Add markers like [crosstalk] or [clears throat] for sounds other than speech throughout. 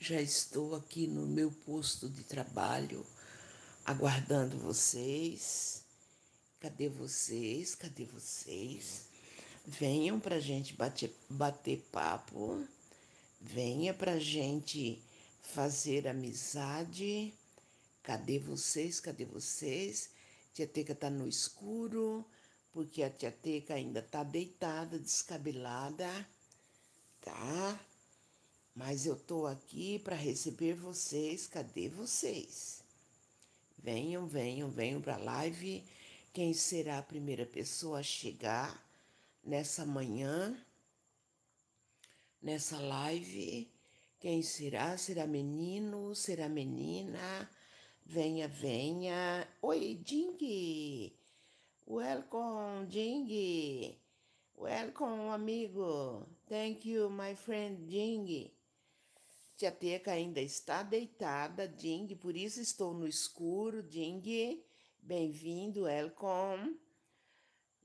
já estou aqui no meu posto de trabalho aguardando vocês. Cadê vocês? Cadê vocês? Venham para gente bater, bater papo, venha para gente fazer amizade. Cadê vocês? Cadê vocês? Tia Teca está no escuro, porque a Tia Teca ainda está deitada, descabelada, tá? mas eu estou aqui para receber vocês. Cadê vocês? Venham, venham, venham para a live. Quem será a primeira pessoa a chegar nessa manhã, nessa live? Quem será? Será menino? Será menina? Venha, venha. Oi, Ding! Welcome, Ding! Welcome, amigo! Thank you, my friend Ding! Tia Teca ainda está deitada, Ding, por isso estou no escuro, Ding. Bem-vindo, Elcom.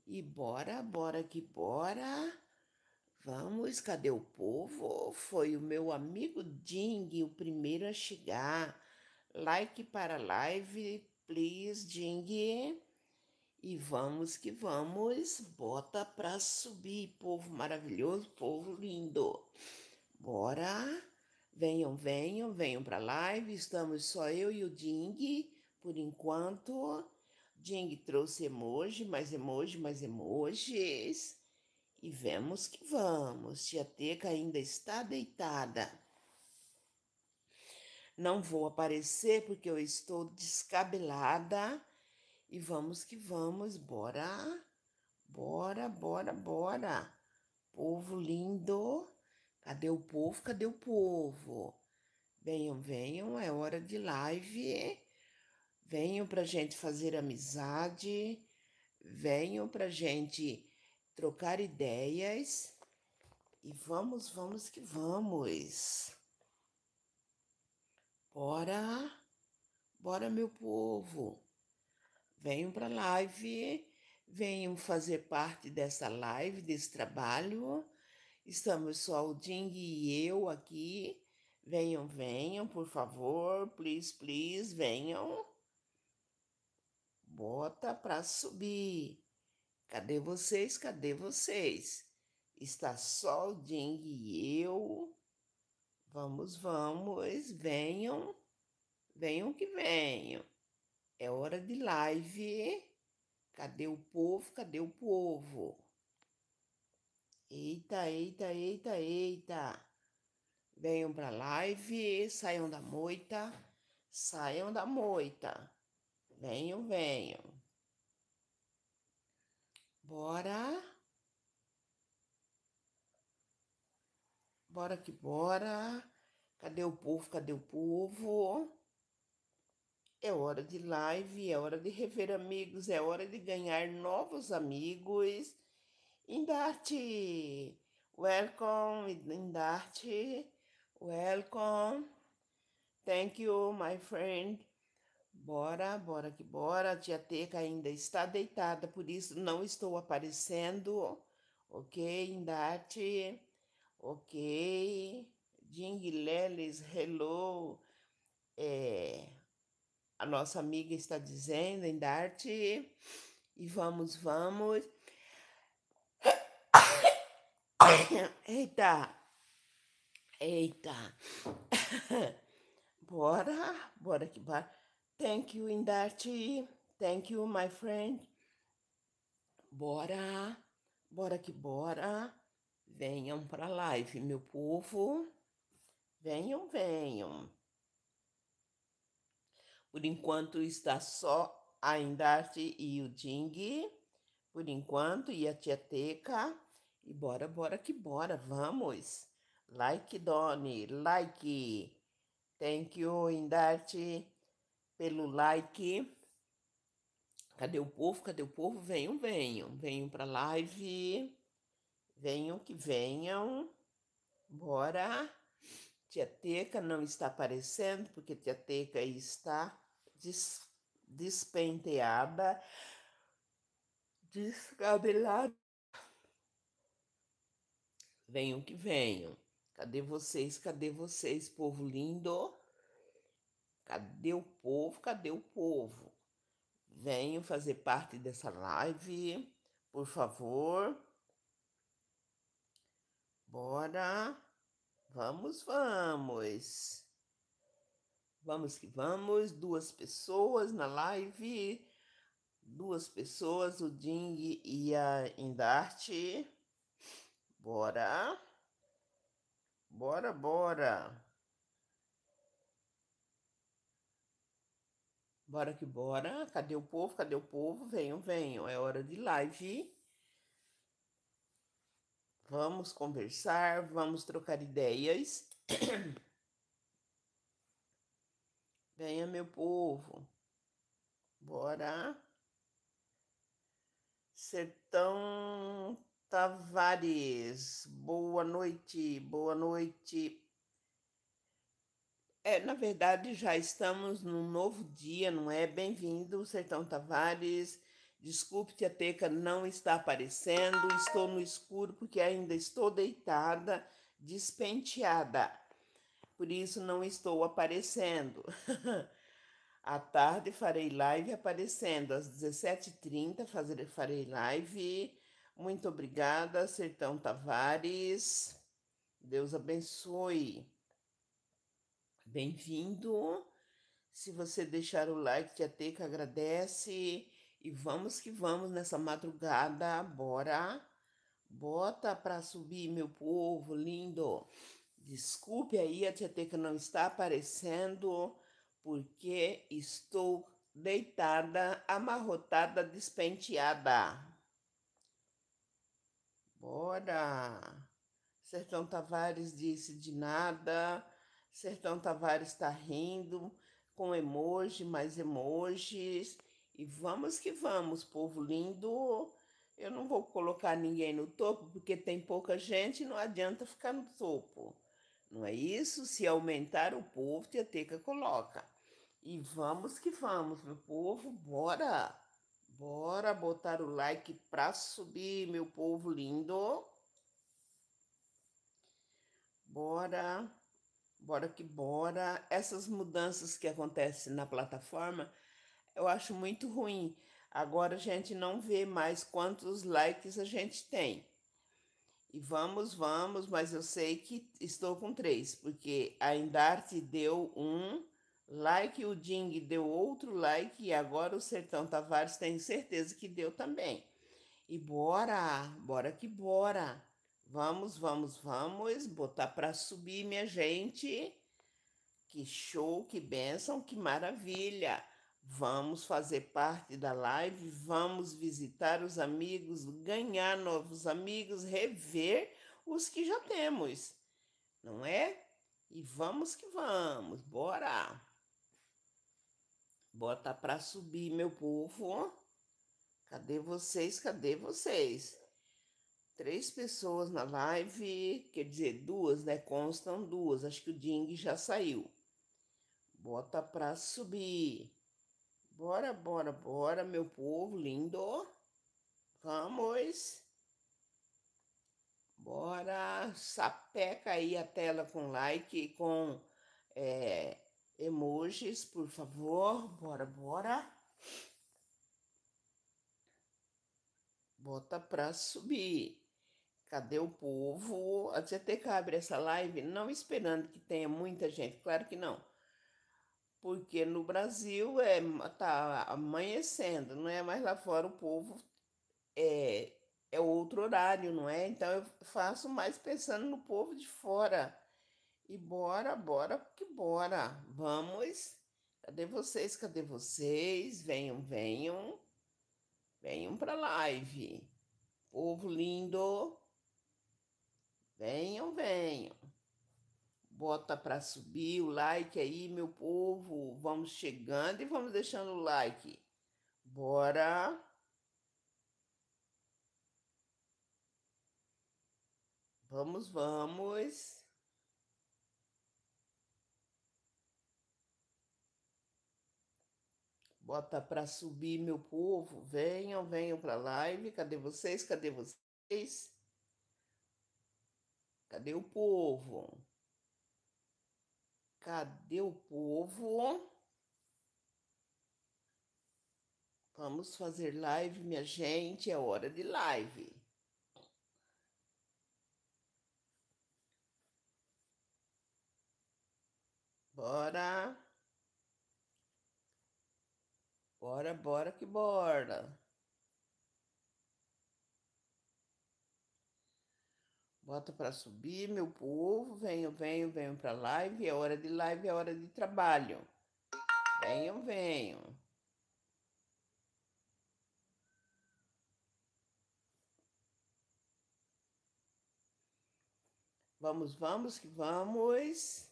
E bora, bora que bora. Vamos, cadê o povo? Foi o meu amigo Ding, o primeiro a chegar. Like para a live, please, Ding. E vamos que vamos, bota pra subir, povo maravilhoso, povo lindo. Bora. Venham, venham, venham para a live. Estamos só eu e o Ding por enquanto. Ding trouxe emoji, mais emoji, mais emojis. E vemos que vamos. Tia Teca ainda está deitada. Não vou aparecer porque eu estou descabelada. E vamos que vamos, bora. Bora, bora, bora. Povo lindo. Cadê o povo? Cadê o povo? Venham, venham, é hora de live. Venham para gente fazer amizade. Venham para gente trocar ideias. E vamos, vamos que vamos. Bora, bora, meu povo. Venham para a live. Venham fazer parte dessa live, desse trabalho Estamos só o Ding e eu aqui. Venham, venham, por favor. Please, please, venham. Bota para subir. Cadê vocês? Cadê vocês? Está só o Ding e eu. Vamos, vamos, venham. Venham que venham. É hora de live. Cadê o povo? Cadê o povo? Eita, eita, eita, eita. Venham pra live, saiam da moita, saiam da moita. Venham, venham. Bora. Bora que bora. Cadê o povo? Cadê o povo? É hora de live, é hora de rever amigos, é hora de ganhar novos amigos Indarte, welcome, Indarte, welcome. Thank you, my friend. Bora, bora que bora. A tia Teca ainda está deitada, por isso não estou aparecendo. Ok, Indarte. Ok. Jingleles, hello. É, a nossa amiga está dizendo, Indarte. E vamos, vamos. [coughs] Eita! Eita! [coughs] bora, bora que bora. Thank you, Indarte. Thank you, my friend. Bora, bora que bora. Venham para live, meu povo. Venham, venham. Por enquanto está só a Indarte e o Ding. Por enquanto, e a Tia Teca. E bora, bora que bora, vamos! Like, Doni, like! Thank you, Indarte, pelo like. Cadê o povo? Cadê o povo? Venham, venham. Venham para live. Venham que venham. Bora. Tia Teca não está aparecendo, porque Tia Teca está des, despenteada, descabelada. Venham que venham. Cadê vocês? Cadê vocês, povo lindo? Cadê o povo? Cadê o povo? Venham fazer parte dessa live, por favor. Bora. Vamos, vamos. Vamos que vamos. Duas pessoas na live. Duas pessoas, o Ding e a Indarte. Bora. Bora, bora. Bora que bora. Cadê o povo? Cadê o povo? Venham, venham. É hora de live. Vamos conversar, vamos trocar ideias. [coughs] Venha, meu povo. Bora. Sertão Tavares, boa noite, boa noite. É, na verdade, já estamos num novo dia, não é? Bem-vindo, Sertão Tavares. Desculpe que a teca não está aparecendo, estou no escuro porque ainda estou deitada, despenteada. Por isso não estou aparecendo. [laughs] à tarde farei live aparecendo, às 17h30 farei live muito obrigada, Sertão Tavares. Deus abençoe. Bem-vindo. Se você deixar o like, a Teca agradece. E vamos que vamos nessa madrugada. Bora. Bota para subir, meu povo lindo. Desculpe aí, a tia Teca não está aparecendo, porque estou deitada, amarrotada, despenteada. Bora! Sertão Tavares disse de nada. Sertão Tavares está rindo com emoji, mais emojis. E vamos que vamos, povo lindo. Eu não vou colocar ninguém no topo, porque tem pouca gente e não adianta ficar no topo. Não é isso? Se aumentar o povo, Tia Teca coloca. E vamos que vamos, meu povo, bora! Bora botar o like para subir, meu povo lindo. Bora, bora que bora. Essas mudanças que acontecem na plataforma, eu acho muito ruim. Agora a gente não vê mais quantos likes a gente tem. E vamos, vamos, mas eu sei que estou com três, porque a Indarte deu um, Like o Ding deu outro like e agora o Sertão Tavares tem certeza que deu também. E bora, bora que bora. Vamos, vamos, vamos botar para subir, minha gente. Que show, que bênção, que maravilha. Vamos fazer parte da live, vamos visitar os amigos, ganhar novos amigos, rever os que já temos. Não é? E vamos que vamos. Bora. Bota para subir, meu povo. Cadê vocês? Cadê vocês? Três pessoas na live, quer dizer, duas, né? Constam duas. Acho que o Ding já saiu. Bota para subir. Bora, bora, bora, meu povo lindo. Vamos. Bora, sapeca aí a tela com like, com é, emojis, por favor. Bora, bora. Bota pra subir. Cadê o povo? A que abre essa live não esperando que tenha muita gente, claro que não. Porque no Brasil é tá amanhecendo, não é mais lá fora o povo é é outro horário, não é? Então eu faço mais pensando no povo de fora e bora, bora, que bora. Vamos. Cadê vocês? Cadê vocês? Venham, venham. Venham para live. Povo lindo. Venham, venham. Bota para subir o like aí, meu povo. Vamos chegando e vamos deixando o like. Bora. Vamos, vamos. bota para subir meu povo, venham, venham para a live, cadê vocês, cadê vocês? Cadê o povo? Cadê o povo? Vamos fazer live, minha gente, é hora de live. Bora! Bora, bora que bora. Bota para subir, meu povo. Venho, venho, venho para live. É hora de live, é hora de trabalho. Venham, venham. Vamos, vamos que vamos.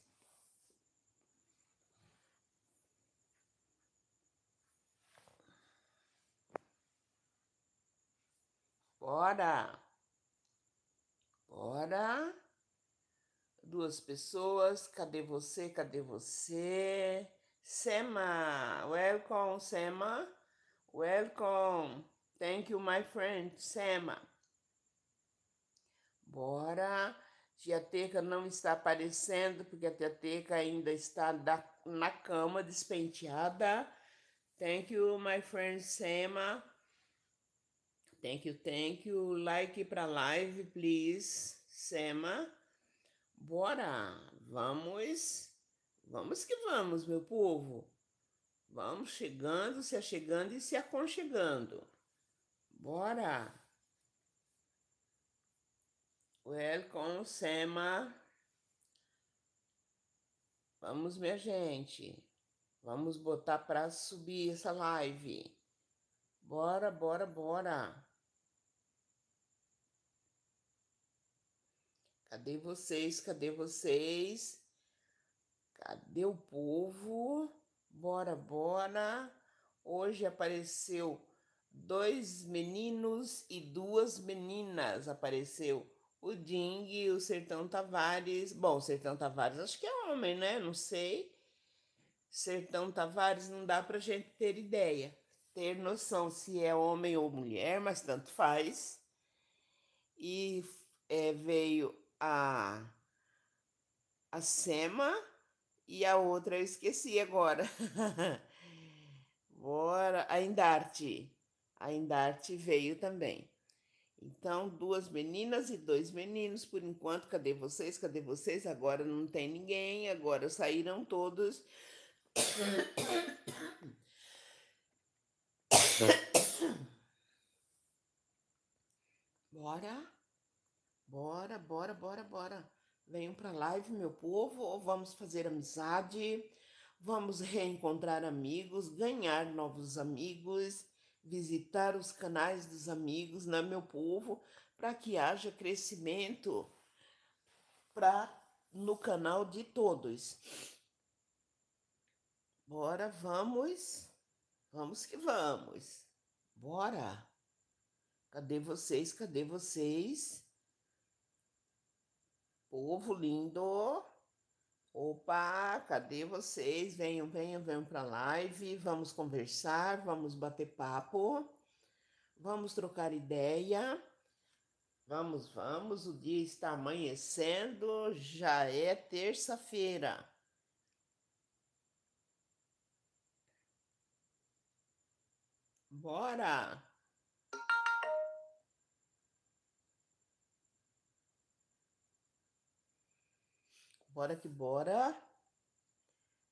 Bora! Bora! Duas pessoas, cadê você? Cadê você? Sema, welcome, Sema. Welcome. Thank you, my friend, Sema. Bora. Tia Teca não está aparecendo, porque a Tia Teca ainda está da, na cama, despenteada. Thank you, my friend, Sema. Thank you, thank you. Like para live, please. Sema. Bora. Vamos. Vamos que vamos, meu povo. Vamos chegando, se achegando e se aconchegando. Bora. Welcome, Sema. Vamos, minha gente. Vamos botar para subir essa live. Bora, bora, bora. Cadê vocês? Cadê vocês? Cadê o povo? Bora, bora. Hoje apareceu dois meninos e duas meninas. Apareceu o Ding, e o Sertão Tavares. Bom, Sertão Tavares acho que é homem, né? Não sei. Sertão Tavares não dá pra gente ter ideia, ter noção se é homem ou mulher, mas tanto faz. E é, veio a, a Sema e a outra eu esqueci agora. [laughs] Bora, a Indarte. A Indarte veio também. Então, duas meninas e dois meninos, por enquanto, cadê vocês? Cadê vocês? Agora não tem ninguém, agora saíram todos. [coughs] Bora. Bora, bora, bora, bora. Venham para a live, meu povo. Vamos fazer amizade, vamos reencontrar amigos, ganhar novos amigos, visitar os canais dos amigos, né, meu povo, para que haja crescimento pra no canal de todos. Bora, vamos. Vamos que vamos. Bora. Cadê vocês? Cadê vocês? Povo lindo! Opa, cadê vocês? Venham, venham, venham para a live. Vamos conversar, vamos bater papo, vamos trocar ideia. Vamos, vamos, o dia está amanhecendo, já é terça-feira. Bora! Bora que bora.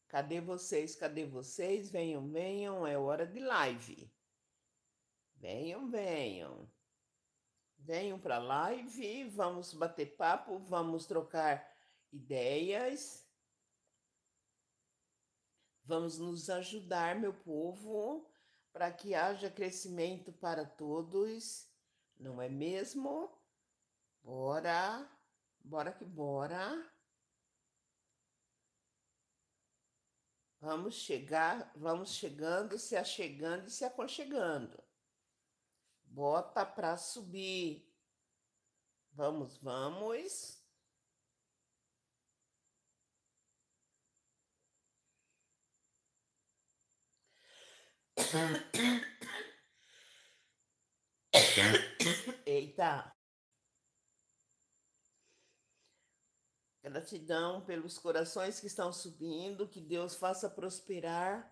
Cadê vocês? Cadê vocês? Venham, venham, é hora de live. Venham, venham. Venham para live, vamos bater papo, vamos trocar ideias. Vamos nos ajudar, meu povo, para que haja crescimento para todos, não é mesmo? Bora, bora que bora. Vamos chegar, vamos chegando, se achegando e se aconchegando. Bota para subir. Vamos, vamos. [coughs] Eita. Gratidão pelos corações que estão subindo, que Deus faça prosperar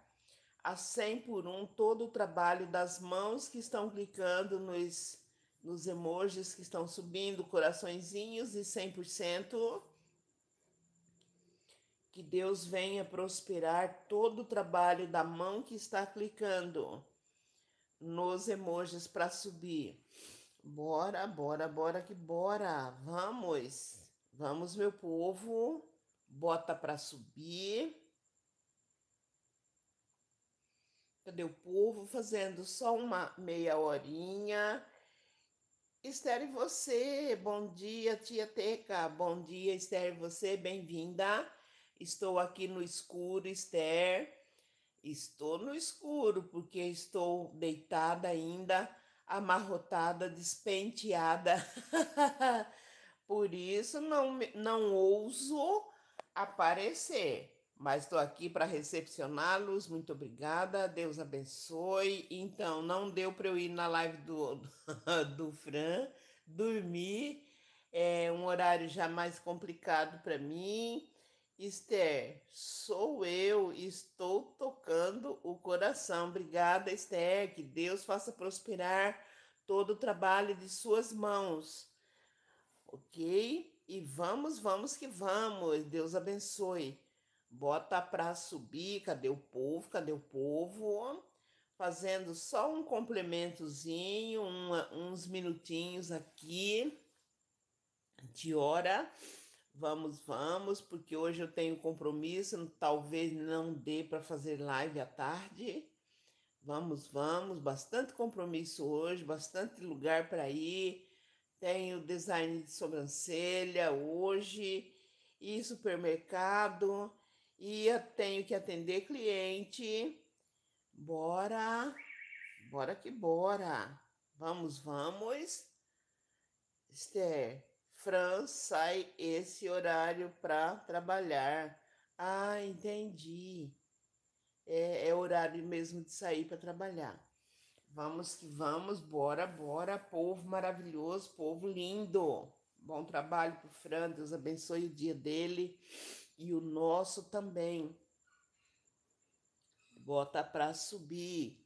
a 100 por um todo o trabalho das mãos que estão clicando nos, nos emojis que estão subindo, coraçõezinhos e 100%. Que Deus venha prosperar todo o trabalho da mão que está clicando nos emojis para subir. Bora, bora, bora que bora. Vamos. Vamos, meu povo. Bota para subir. Cadê o povo? Fazendo só uma meia horinha. Esther, você, bom dia, tia Teca. Bom dia, Esther, você, bem-vinda. Estou aqui no escuro, Esther. Estou no escuro porque estou deitada ainda, amarrotada, despenteada. [laughs] Por isso não, não ouso aparecer, mas estou aqui para recepcioná-los. Muito obrigada, Deus abençoe. Então, não deu para eu ir na live do, [laughs] do Fran, dormir. É um horário já mais complicado para mim. Esther, sou eu, estou tocando o coração. Obrigada, Esther. Que Deus faça prosperar todo o trabalho de suas mãos ok? E vamos, vamos que vamos. Deus abençoe. Bota para subir. Cadê o povo? Cadê o povo? Fazendo só um complementozinho, uma, uns minutinhos aqui de hora. Vamos, vamos, porque hoje eu tenho compromisso, talvez não dê para fazer live à tarde. Vamos, vamos, bastante compromisso hoje, bastante lugar para ir tenho design de sobrancelha hoje, e supermercado, e tenho que atender cliente. Bora, bora que bora. Vamos, vamos. Esther, Fran sai esse horário para trabalhar. Ah, entendi. É, é horário mesmo de sair para trabalhar. Vamos que vamos, bora, bora, povo maravilhoso, povo lindo. Bom trabalho para o Fran, Deus abençoe o dia dele e o nosso também. Bota para subir.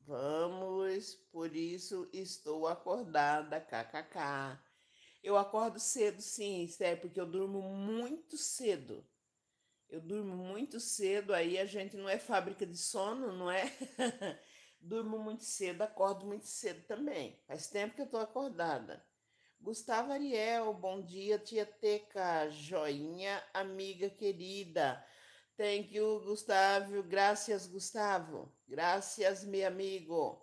Vamos, por isso estou acordada, kkk. Eu acordo cedo, sim, Esther, porque eu durmo muito cedo. Eu durmo muito cedo, aí a gente não é fábrica de sono, não é? [laughs] Durmo muito cedo, acordo muito cedo também. Faz tempo que eu estou acordada. Gustavo Ariel, bom dia, tia Teca, joinha, amiga querida. Thank you, Gustavo. Graças, Gustavo. Graças, meu amigo.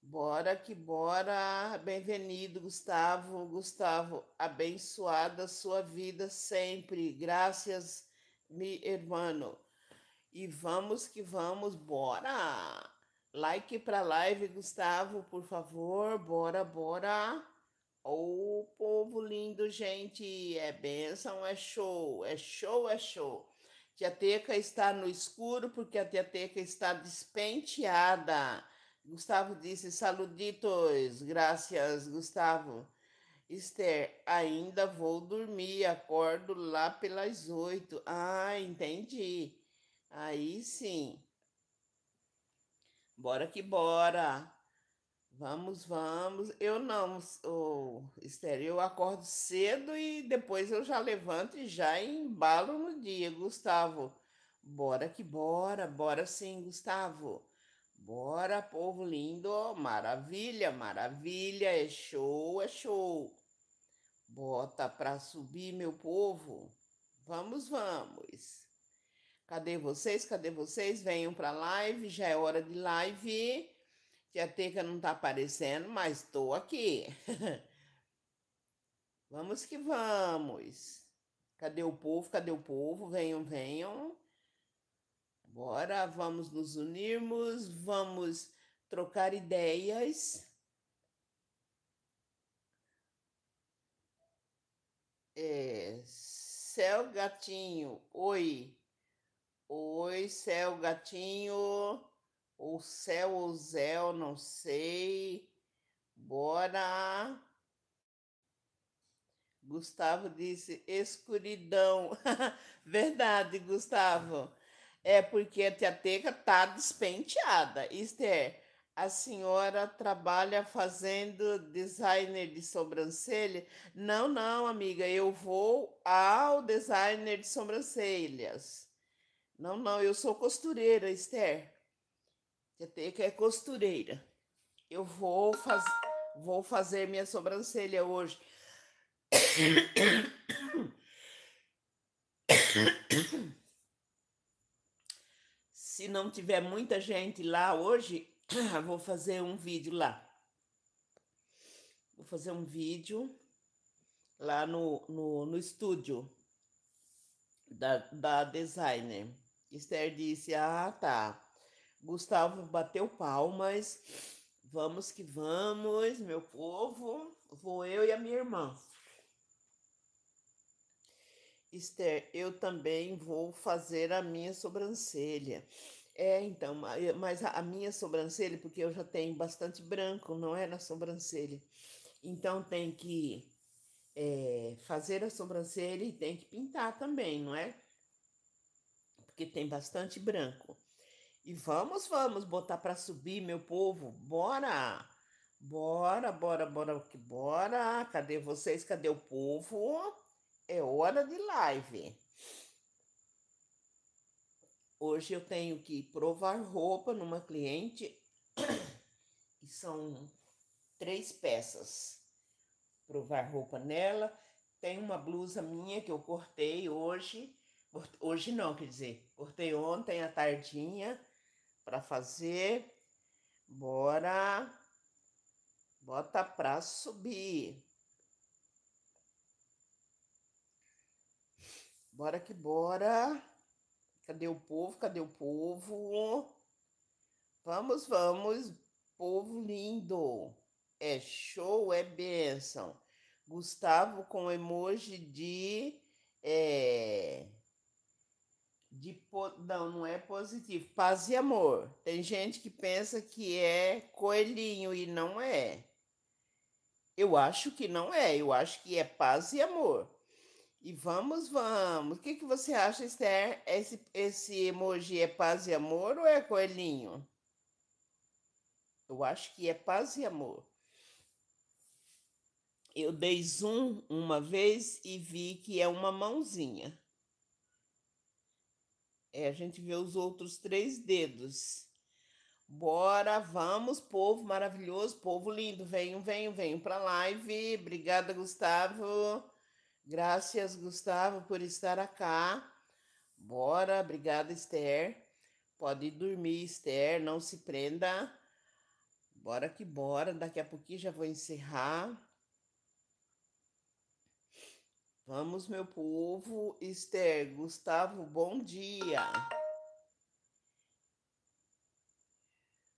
Bora que bora. Bem-vindo, Gustavo. Gustavo, abençoada sua vida sempre. Graças, meu irmão. E vamos que vamos, bora! Like para live, Gustavo, por favor. Bora, bora. Ô, oh, povo lindo, gente. É benção, é show, é show, é show. Tiateca está no escuro porque a Tiateca está despenteada. Gustavo disse saluditos. Graças, Gustavo. Esther, ainda vou dormir, acordo lá pelas oito. Ah, entendi. Aí sim. Bora que bora. Vamos, vamos. Eu não, oh, Esther, eu acordo cedo e depois eu já levanto e já embalo no dia, Gustavo. Bora que bora, bora sim, Gustavo. Bora, povo lindo. Maravilha, maravilha. É show, é show. Bota para subir, meu povo. Vamos, vamos. Cadê vocês? Cadê vocês? Venham para live, já é hora de live. Tia Teca não está aparecendo, mas estou aqui. [laughs] vamos que vamos. Cadê o povo? Cadê o povo? Venham, venham. Bora, vamos nos unirmos, vamos trocar ideias. É, céu gatinho, oi. Oi, Céu Gatinho. Ou Céu ou Zéu, não sei. Bora. Gustavo disse escuridão. [laughs] Verdade, Gustavo. É porque a Tiateca tá despenteada. Esther, é, a senhora trabalha fazendo designer de sobrancelha? Não, não, amiga, eu vou ao designer de sobrancelhas. Não, não, eu sou costureira, Esther. que é costureira. Eu vou, faz... vou fazer minha sobrancelha hoje. Se não tiver muita gente lá hoje, [coughs] vou fazer um vídeo lá. Vou fazer um vídeo lá no, no, no estúdio da, da designer. Esther disse: Ah, tá. Gustavo bateu palmas. Vamos que vamos, meu povo. Vou eu e a minha irmã. Esther, eu também vou fazer a minha sobrancelha. É, então, mas a minha sobrancelha, porque eu já tenho bastante branco, não é na sobrancelha. Então tem que é, fazer a sobrancelha e tem que pintar também, não é? porque tem bastante branco. E vamos, vamos botar para subir, meu povo, bora! Bora, bora, bora, bora! Cadê vocês? Cadê o povo? É hora de live. Hoje eu tenho que provar roupa numa cliente [coughs] e são três peças. Provar roupa nela. Tem uma blusa minha que eu cortei hoje Hoje não, quer dizer, cortei ontem à tardinha para fazer. Bora. Bota para subir. Bora que bora. Cadê o povo? Cadê o povo? Vamos, vamos, povo lindo. É show, é benção. Gustavo com emoji de é, de não, não é positivo. Paz e amor. Tem gente que pensa que é coelhinho e não é. Eu acho que não é. Eu acho que é paz e amor. E vamos, vamos. O que, que você acha, Esther? Esse, esse emoji é paz e amor ou é coelhinho? Eu acho que é paz e amor. Eu dei zoom uma vez e vi que é uma mãozinha. É, a gente vê os outros três dedos. Bora, vamos, povo maravilhoso, povo lindo. Venham, venham, venham para a live. Obrigada, Gustavo. Graças, Gustavo, por estar aqui. Bora, obrigada, Esther. Pode dormir, Esther, não se prenda. Bora que bora, daqui a pouquinho já vou encerrar. Vamos, meu povo. Esther, Gustavo, bom dia.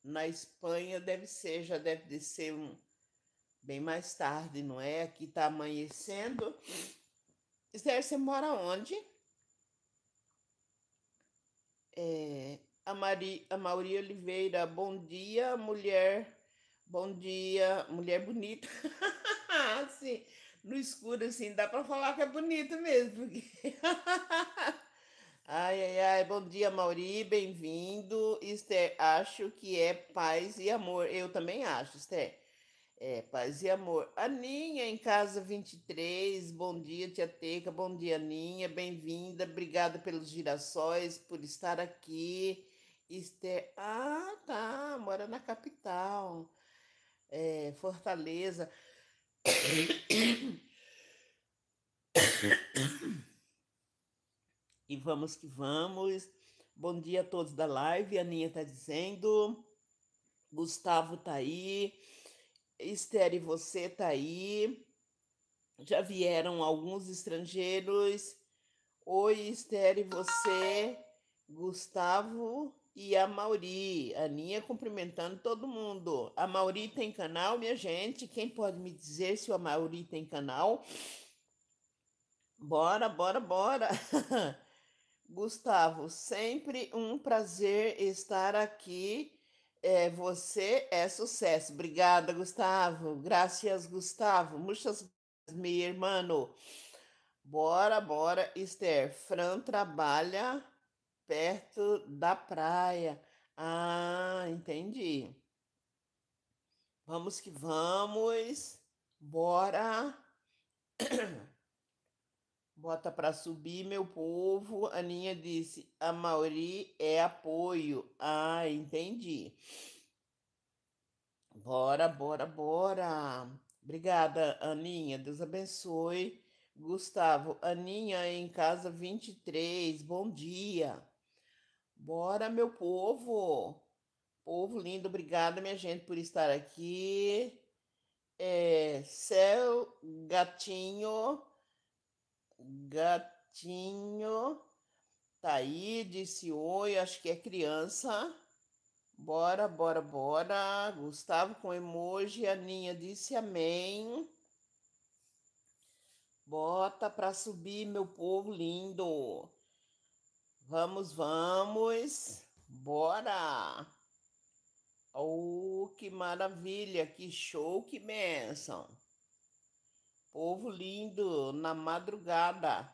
Na Espanha deve ser, já deve descer um, bem mais tarde, não é? Aqui está amanhecendo. Esther, você mora onde? É, a, Mari, a Mauri Oliveira, bom dia, mulher. Bom dia, mulher bonita. [laughs] Ah, sim no escuro, assim, dá para falar que é bonito mesmo. Porque... [laughs] ai, ai, ai, bom dia, Mauri, bem-vindo. Esther, acho que é paz e amor. Eu também acho, Esther. É, paz e amor. Aninha, em casa 23, bom dia, tia Teca, bom dia, Aninha, bem-vinda, obrigada pelos girassóis, por estar aqui. Esther, ah, tá, mora na capital, é, Fortaleza. E vamos que vamos. Bom dia a todos da live. A Aninha tá dizendo. Gustavo tá aí. Esther e você tá aí. Já vieram alguns estrangeiros. Oi, Esther e você. Gustavo e a Mauri. A Aninha cumprimentando todo mundo. A Mauri tem canal, minha gente. Quem pode me dizer se a Mauri tem canal? Bora, bora, bora. [laughs] Gustavo, sempre um prazer estar aqui. É, você é sucesso. Obrigada, Gustavo. Graças, Gustavo. Muitas meu irmão. Bora, bora, Esther. Fran trabalha perto da praia. Ah, entendi. Vamos que vamos. Bora. [coughs] Bota para subir, meu povo. Aninha disse: a Mauri é apoio. Ah, entendi. Bora, bora, bora. Obrigada, Aninha. Deus abençoe. Gustavo, Aninha em casa 23. Bom dia. Bora, meu povo! Povo lindo, obrigada, minha gente, por estar aqui. É, céu, gatinho, gatinho, tá aí, disse oi, acho que é criança. Bora, bora, bora. Gustavo com emoji, Aninha disse amém. Bota para subir, meu povo lindo. Vamos, vamos. Bora! Oh, que maravilha, que show, que bênção. Povo lindo, na madrugada.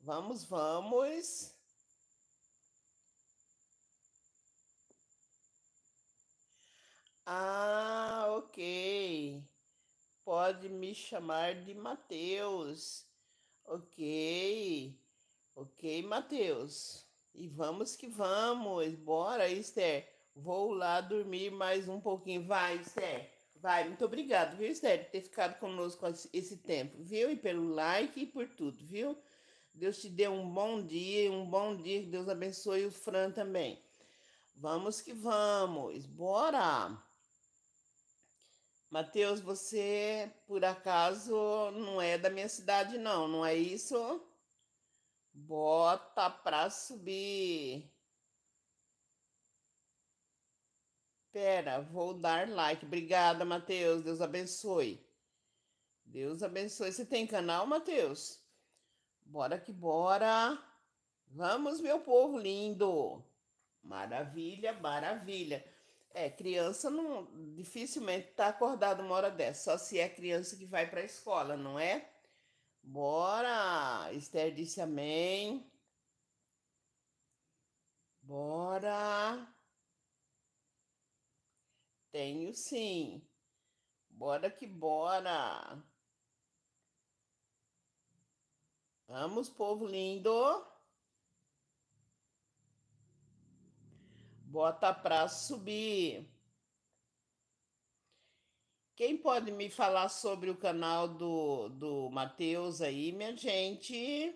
Vamos, vamos. Ah, ok. Pode me chamar de Mateus. Ok. Ok, Mateus. E vamos que vamos. Bora, Esther. Vou lá dormir mais um pouquinho. Vai, Esther. Vai, muito obrigado, viu, Esther, por ter ficado conosco esse tempo, viu? E pelo like e por tudo, viu? Deus te dê um bom dia, um bom dia, que Deus abençoe o Fran também. Vamos que vamos, bora! Mateus, você por acaso não é da minha cidade, não, não é isso? Bota pra subir. Pera, vou dar like. Obrigada, Matheus. Deus abençoe. Deus abençoe. Você tem canal, Matheus? Bora que bora. Vamos, meu povo lindo. Maravilha, maravilha. É, criança não dificilmente tá acordada uma hora dessa, só se é criança que vai para a escola, não é? Bora! Esther disse amém. Bora! Tenho sim. Bora que bora! Vamos, povo lindo! Bota pra subir. Quem pode me falar sobre o canal do, do Matheus aí, minha gente?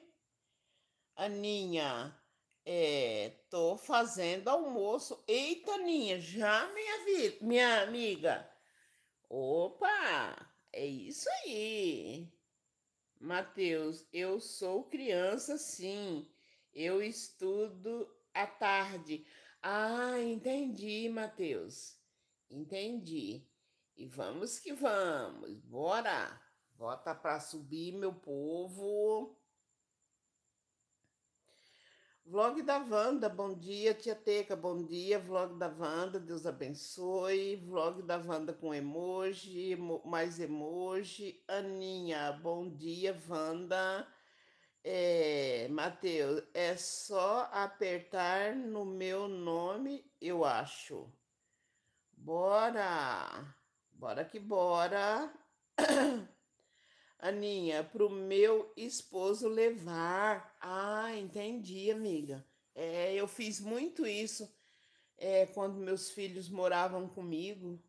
Aninha, é, tô fazendo almoço. Eita, Aninha, já, minha, vi, minha amiga? Opa, é isso aí. Matheus, eu sou criança, sim. Eu estudo à tarde. Ah, entendi, Matheus. Entendi. E vamos que vamos, bora! Bota para subir, meu povo! Vlog da Wanda, bom dia, tia Teca, bom dia, vlog da Wanda, Deus abençoe. Vlog da Wanda com emoji, mais emoji. Aninha, bom dia, Wanda. É, Matheus, é só apertar no meu nome, eu acho. Bora! Bora que bora. [coughs] Aninha, pro meu esposo levar. Ah, entendi, amiga. É, eu fiz muito isso é, quando meus filhos moravam comigo.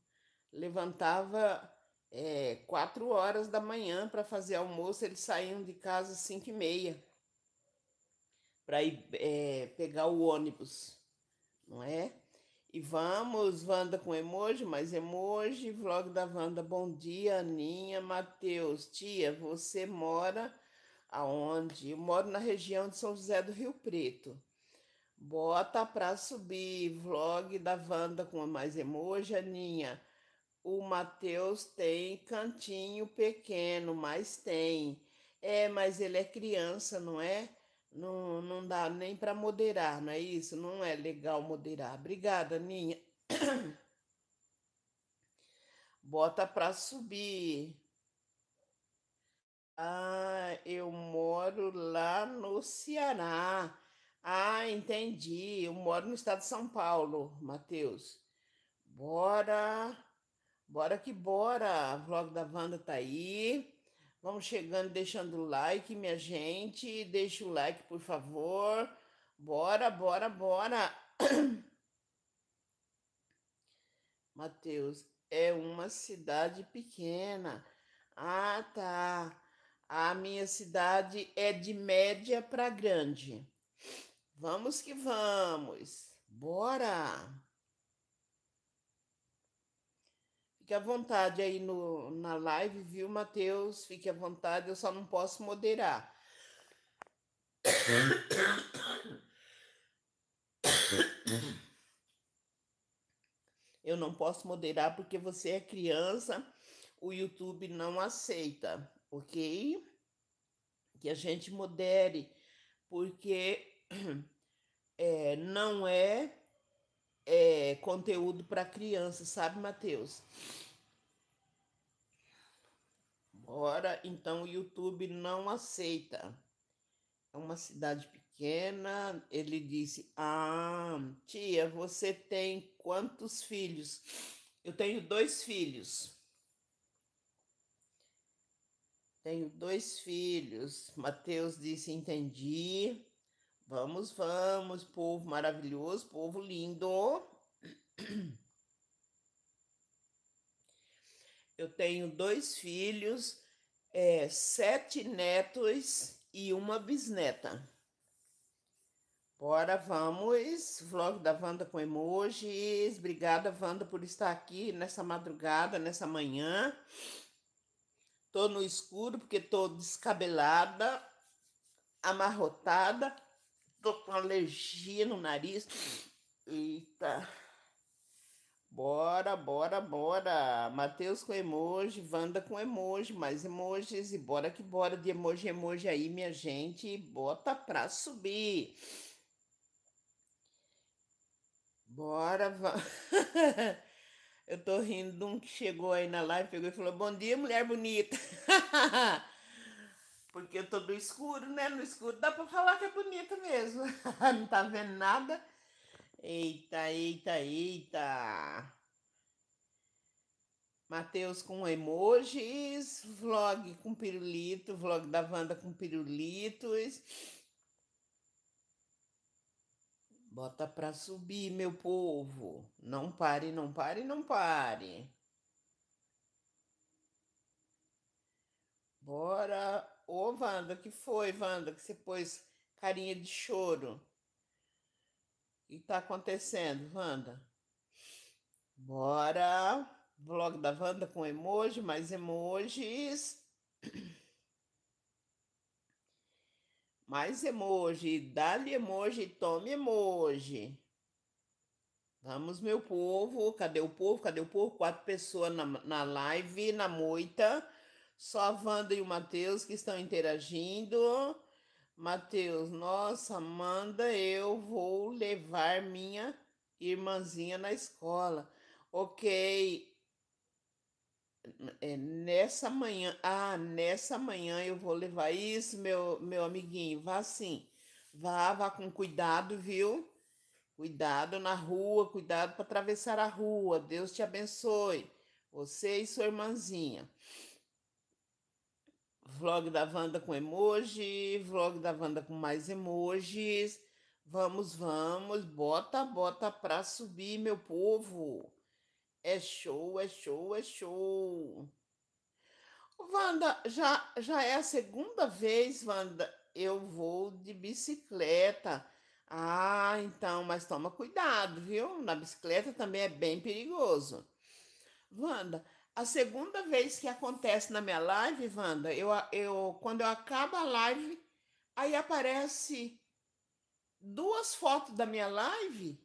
Levantava é, quatro horas da manhã para fazer almoço, eles saíam de casa às cinco e meia para ir é, pegar o ônibus, não é? E vamos, Wanda com emoji, mais emoji, vlog da Wanda, bom dia, Aninha, Matheus, tia, você mora aonde? Eu moro na região de São José do Rio Preto. Bota pra subir, vlog da Wanda com mais emoji, Aninha. O Matheus tem cantinho pequeno, mas tem. É, mas ele é criança, não é? Não, não dá nem para moderar, não é isso? Não é legal moderar. Obrigada, Ninha. [coughs] Bota para subir. Ah, eu moro lá no Ceará. Ah, entendi. Eu moro no estado de São Paulo, Matheus. Bora. Bora que bora. O vlog da Wanda tá aí. Vamos chegando, deixando o like, minha gente. Deixa o like, por favor. Bora, bora, bora. [clears throat] Mateus, é uma cidade pequena. Ah, tá. A minha cidade é de média para grande. Vamos que vamos. Bora! Fique à vontade aí no, na live, viu, Matheus? Fique à vontade, eu só não posso moderar. Eu não posso moderar porque você é criança, o YouTube não aceita, ok? Que a gente modere, porque é, não é conteúdo para criança, sabe, Matheus? Bora, então o YouTube não aceita. É uma cidade pequena. Ele disse: Ah, tia, você tem quantos filhos? Eu tenho dois filhos. Tenho dois filhos. Mateus disse: Entendi. Vamos, vamos, povo maravilhoso, povo lindo. [clears throat] Eu tenho dois filhos, é, sete netos e uma bisneta. Bora, vamos. Vlog da Wanda com emojis. Obrigada, Wanda, por estar aqui nessa madrugada, nessa manhã. Tô no escuro porque tô descabelada, amarrotada, tô com alergia no nariz. Eita. Bora, bora, bora. Matheus com emoji, Wanda com emoji, mais emojis e bora que bora de emoji emoji aí, minha gente. Bota pra subir. Bora, [laughs] Eu tô rindo de um que chegou aí na live, pegou e falou: Bom dia, mulher bonita. [laughs] Porque eu tô do escuro, né? No escuro dá pra falar que é bonita mesmo. [laughs] Não tá vendo nada. Eita, eita, eita! Matheus com emojis, vlog com pirulito, vlog da Wanda com pirulitos. Bota pra subir, meu povo. Não pare, não pare, não pare. Bora. Ô, Wanda, que foi, Wanda, que você pôs carinha de choro? e tá acontecendo, Wanda? Bora! Vlog da Wanda com emoji, mais emojis. [clears throat] Mais emoji, dá-lhe emoji, tome emoji. Vamos, meu povo. Cadê o povo? Cadê o povo? Quatro pessoas na, na live, na moita. Só a Wanda e o Matheus que estão interagindo. Mateus, nossa, manda eu vou levar minha irmãzinha na escola. Ok. É, nessa manhã, ah, nessa manhã eu vou levar isso, meu, meu amiguinho. Vá sim, vá, vá com cuidado, viu? Cuidado na rua, cuidado para atravessar a rua. Deus te abençoe, você e sua irmãzinha. Vlog da Wanda com emoji, vlog da Wanda com mais emojis. Vamos, vamos, bota, bota pra subir, meu povo. É show, é show, é show. Wanda, já, já é a segunda vez, Wanda, eu vou de bicicleta. Ah, então, mas toma cuidado, viu? Na bicicleta também é bem perigoso. Wanda, a segunda vez que acontece na minha live, Wanda, eu, eu, quando eu acabo a live, aí aparece duas fotos da minha live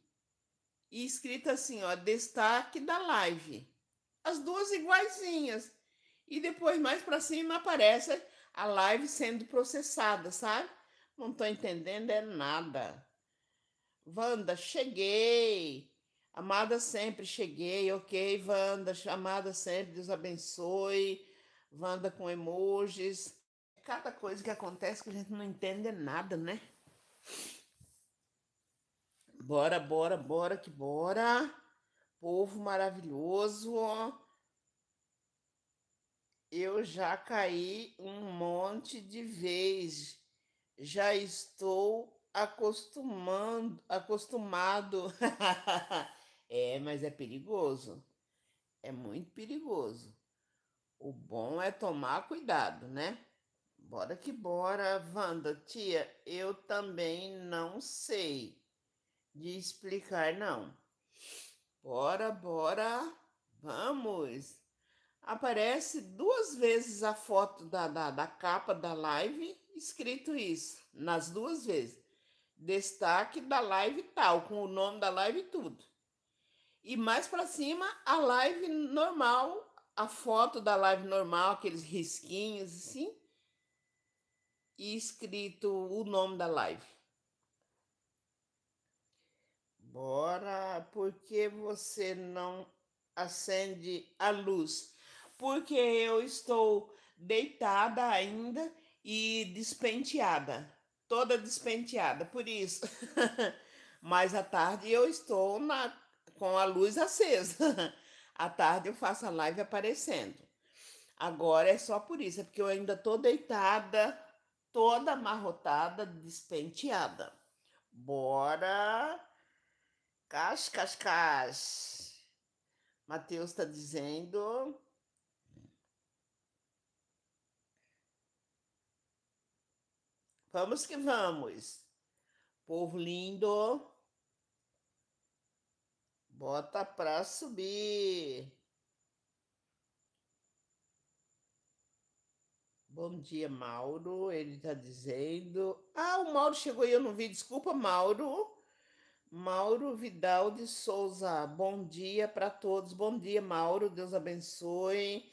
e escrita assim, ó, destaque da live. As duas iguaizinhas. E depois, mais para cima, aparece a live sendo processada, sabe? Não estou entendendo é nada. Wanda, cheguei. Amada sempre, cheguei, ok, Wanda, amada sempre, Deus abençoe. Wanda com emojis. Cada coisa que acontece que a gente não entende nada, né? Bora, bora, bora que bora. Povo maravilhoso. Eu já caí um monte de vez. Já estou acostumando, acostumado. [laughs] É, mas é perigoso. É muito perigoso. O bom é tomar cuidado, né? Bora que bora, Wanda. Tia, eu também não sei de explicar, não. Bora, bora, vamos. Aparece duas vezes a foto da, da, da capa da live, escrito isso, nas duas vezes. Destaque da live tal, com o nome da live e tudo. E mais para cima, a live normal, a foto da live normal, aqueles risquinhos assim, e escrito o nome da live. Bora, por que você não acende a luz? Porque eu estou deitada ainda e despenteada, toda despenteada, por isso. [laughs] Mas à tarde eu estou na com a luz acesa. [laughs] à tarde eu faço a live aparecendo. Agora é só por isso, é porque eu ainda tô deitada, toda amarrotada, despenteada. Bora! Cas, cas, cas. Matheus está dizendo. Vamos que vamos. Povo lindo. Bota pra subir. Bom dia, Mauro. Ele está dizendo. Ah, o Mauro chegou e eu não vi. Desculpa, Mauro. Mauro Vidal de Souza. Bom dia para todos. Bom dia, Mauro. Deus abençoe.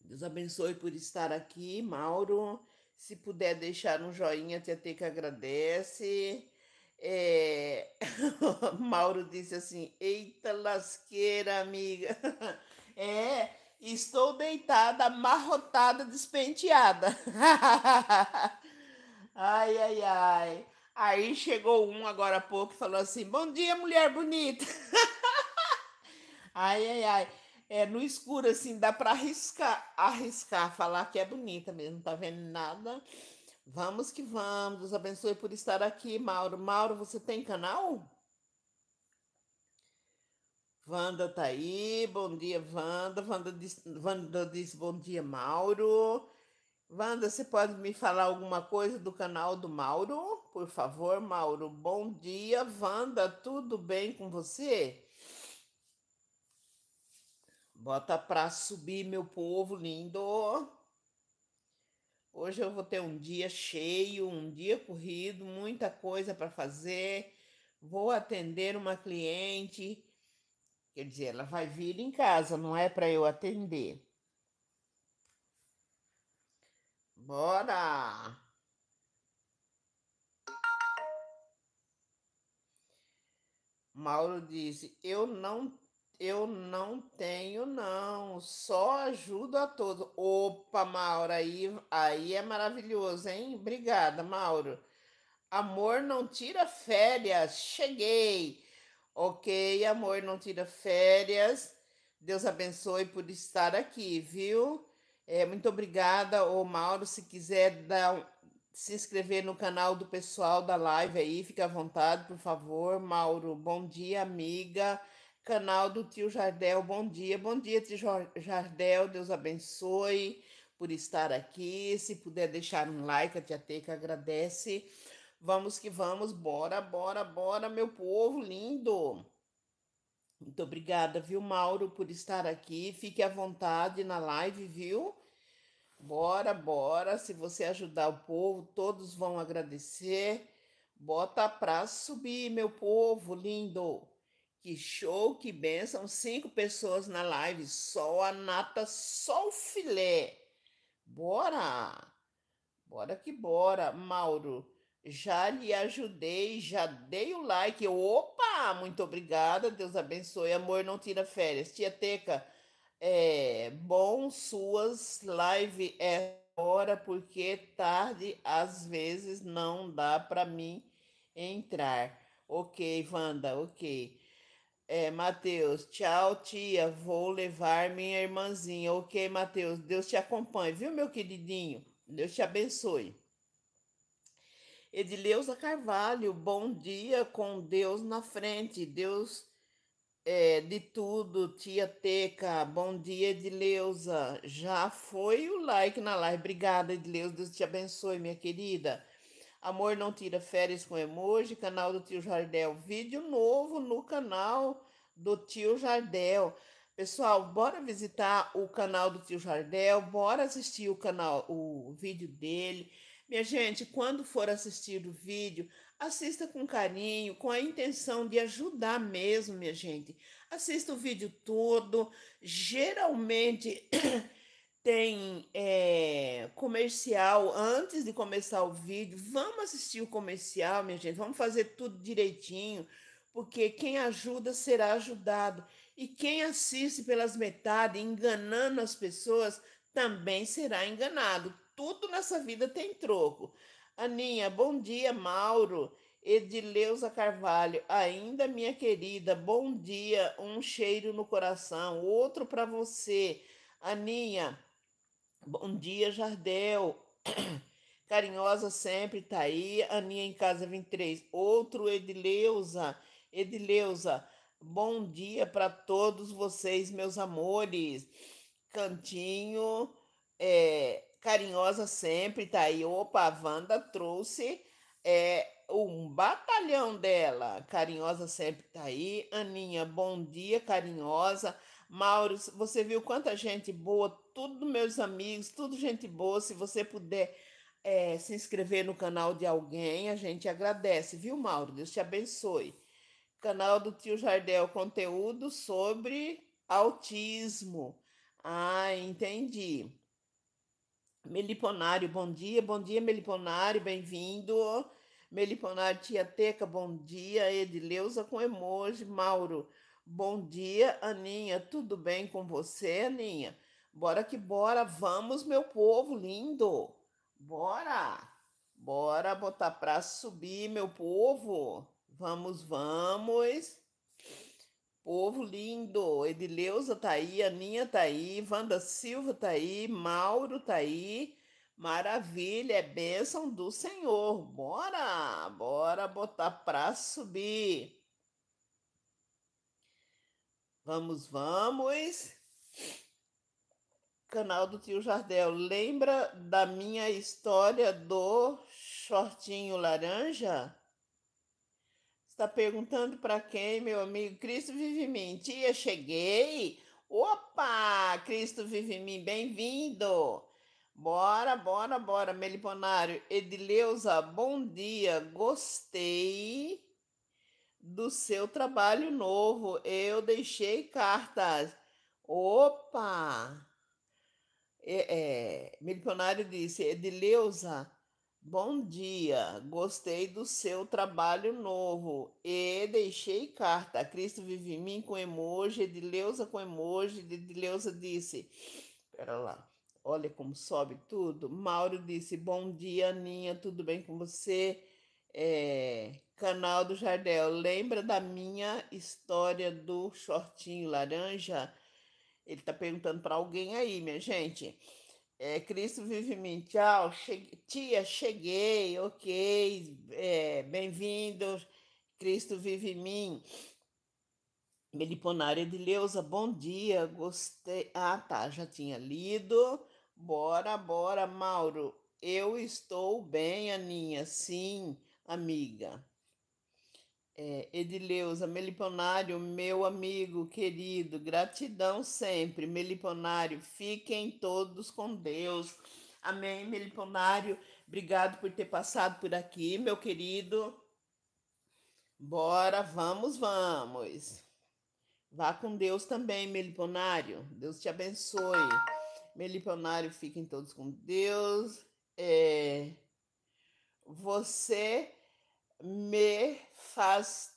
Deus abençoe por estar aqui, Mauro. Se puder deixar um joinha, Tetê que agradece. É... [laughs] Mauro disse assim: Eita lasqueira, amiga. [laughs] é, estou deitada, amarrotada, despenteada. [laughs] ai, ai, ai. Aí chegou um agora há pouco e falou assim: Bom dia, mulher bonita. ai, ai, ai. É, no escuro, assim, dá para arriscar, arriscar, falar que é bonita mesmo, não tá vendo nada. Vamos que vamos. Deus abençoe por estar aqui, Mauro. Mauro, você tem canal? Wanda tá aí. Bom dia, Wanda. Wanda diz, Wanda diz bom dia, Mauro. Wanda, você pode me falar alguma coisa do canal do Mauro? Por favor, Mauro. Bom dia, Wanda. Tudo bem com você? Bota pra subir, meu povo lindo. Hoje eu vou ter um dia cheio, um dia corrido, muita coisa para fazer. Vou atender uma cliente. Quer dizer, ela vai vir em casa, não é para eu atender. Bora! Mauro disse: Eu não eu não tenho, não. Só ajudo a todos. Opa, Mauro, aí, aí é maravilhoso, hein? Obrigada, Mauro. Amor não tira férias. Cheguei. Ok, amor não tira férias. Deus abençoe por estar aqui, viu? É, muito obrigada, ô Mauro. Se quiser dar, se inscrever no canal do pessoal da live aí, fica à vontade, por favor. Mauro, bom dia, amiga canal do tio Jardel. Bom dia, bom dia, tio Jardel. Deus abençoe por estar aqui. Se puder deixar um like, a tia Teca agradece. Vamos que vamos, bora, bora, bora, meu povo lindo. Muito obrigada, viu, Mauro, por estar aqui. Fique à vontade na live, viu? Bora, bora. Se você ajudar o povo, todos vão agradecer. Bota pra subir, meu povo lindo. Que show, que benção. Cinco pessoas na live. Só a nata, só o filé. Bora! Bora que bora, Mauro. Já lhe ajudei, já dei o like. Opa! Muito obrigada. Deus abençoe. Amor, não tira férias. Tia Teca, é, bom suas live é hora, porque tarde às vezes não dá para mim entrar. Ok, Wanda, ok. É, Matheus, tchau, tia. Vou levar minha irmãzinha. Ok, Matheus. Deus te acompanhe, viu, meu queridinho? Deus te abençoe. Edileuza Carvalho, bom dia com Deus na frente. Deus é, de tudo, tia Teca. Bom dia, Edileuza. Já foi o like na live. Obrigada, Edileuza. Deus te abençoe, minha querida. Amor não tira férias com emoji, canal do tio Jardel, vídeo novo no canal do tio Jardel. Pessoal, bora visitar o canal do tio Jardel, bora assistir o canal, o vídeo dele. Minha gente, quando for assistir o vídeo, assista com carinho, com a intenção de ajudar mesmo, minha gente. Assista o vídeo todo. Geralmente [clears throat] tem é, comercial antes de começar o vídeo. Vamos assistir o comercial, minha gente. Vamos fazer tudo direitinho, porque quem ajuda será ajudado. E quem assiste pelas metades, enganando as pessoas, também será enganado. Tudo nessa vida tem troco. Aninha, bom dia, Mauro. Edileuza Carvalho, ainda minha querida, bom dia, um cheiro no coração, outro para você. Aninha, Bom dia, Jardel. [clears throat] Carinhosa sempre tá aí. Aninha em casa 23. Outro Edileuza. Edileuza, bom dia para todos vocês, meus amores. Cantinho, é, carinhosa sempre tá aí. Opa, a Wanda trouxe é, um batalhão dela. Carinhosa sempre tá aí. Aninha, bom dia, carinhosa. Mauro, você viu quanta gente boa, tudo meus amigos, tudo gente boa. Se você puder é, se inscrever no canal de alguém, a gente agradece, viu, Mauro? Deus te abençoe. Canal do Tio Jardel, conteúdo sobre autismo. Ah, entendi. Meliponário, bom dia, bom dia, Meliponário, bem-vindo. Meliponário Tia Teca, bom dia. Edileuza com emoji, Mauro. Bom dia, Aninha. Tudo bem com você, Aninha? Bora que bora. Vamos, meu povo lindo. Bora. Bora botar pra subir, meu povo. Vamos, vamos. Povo lindo. Edileuza tá aí, Aninha tá aí, Wanda Silva tá aí, Mauro tá aí. Maravilha, é bênção do Senhor. Bora, bora botar pra subir. Vamos, vamos. Canal do Tio Jardel. Lembra da minha história do shortinho laranja? Está perguntando para quem, meu amigo? Cristo vive em mim. Tia, cheguei. Opa! Cristo vive em mim. Bem-vindo. Bora, bora, bora, Meliponário. Edileuza, bom dia. Gostei do seu trabalho novo. Eu deixei cartas. Opa! É, é, milionário disse, Edileuza, bom dia, gostei do seu trabalho novo e deixei carta. Cristo vive em mim com emoji, Edileuza com emoji. Edileuza disse, pera lá, olha como sobe tudo. Mauro disse, bom dia, Aninha, tudo bem com você? É, Canal do Jardel, lembra da minha história do shortinho laranja? Ele tá perguntando para alguém aí, minha gente. É, Cristo vive em mim. Tchau, tia, cheguei, ok, é, bem vindo Cristo vive em mim. Meliponária de Leusa, bom dia, gostei. Ah, tá, já tinha lido. Bora, bora, Mauro. Eu estou bem, Aninha, sim, amiga. É, Edileuza, Meliponário, meu amigo querido, gratidão sempre. Meliponário, fiquem todos com Deus. Amém, Meliponário. Obrigado por ter passado por aqui, meu querido. Bora, vamos, vamos. Vá com Deus também, Meliponário. Deus te abençoe. Meliponário, fiquem todos com Deus. É, você me faz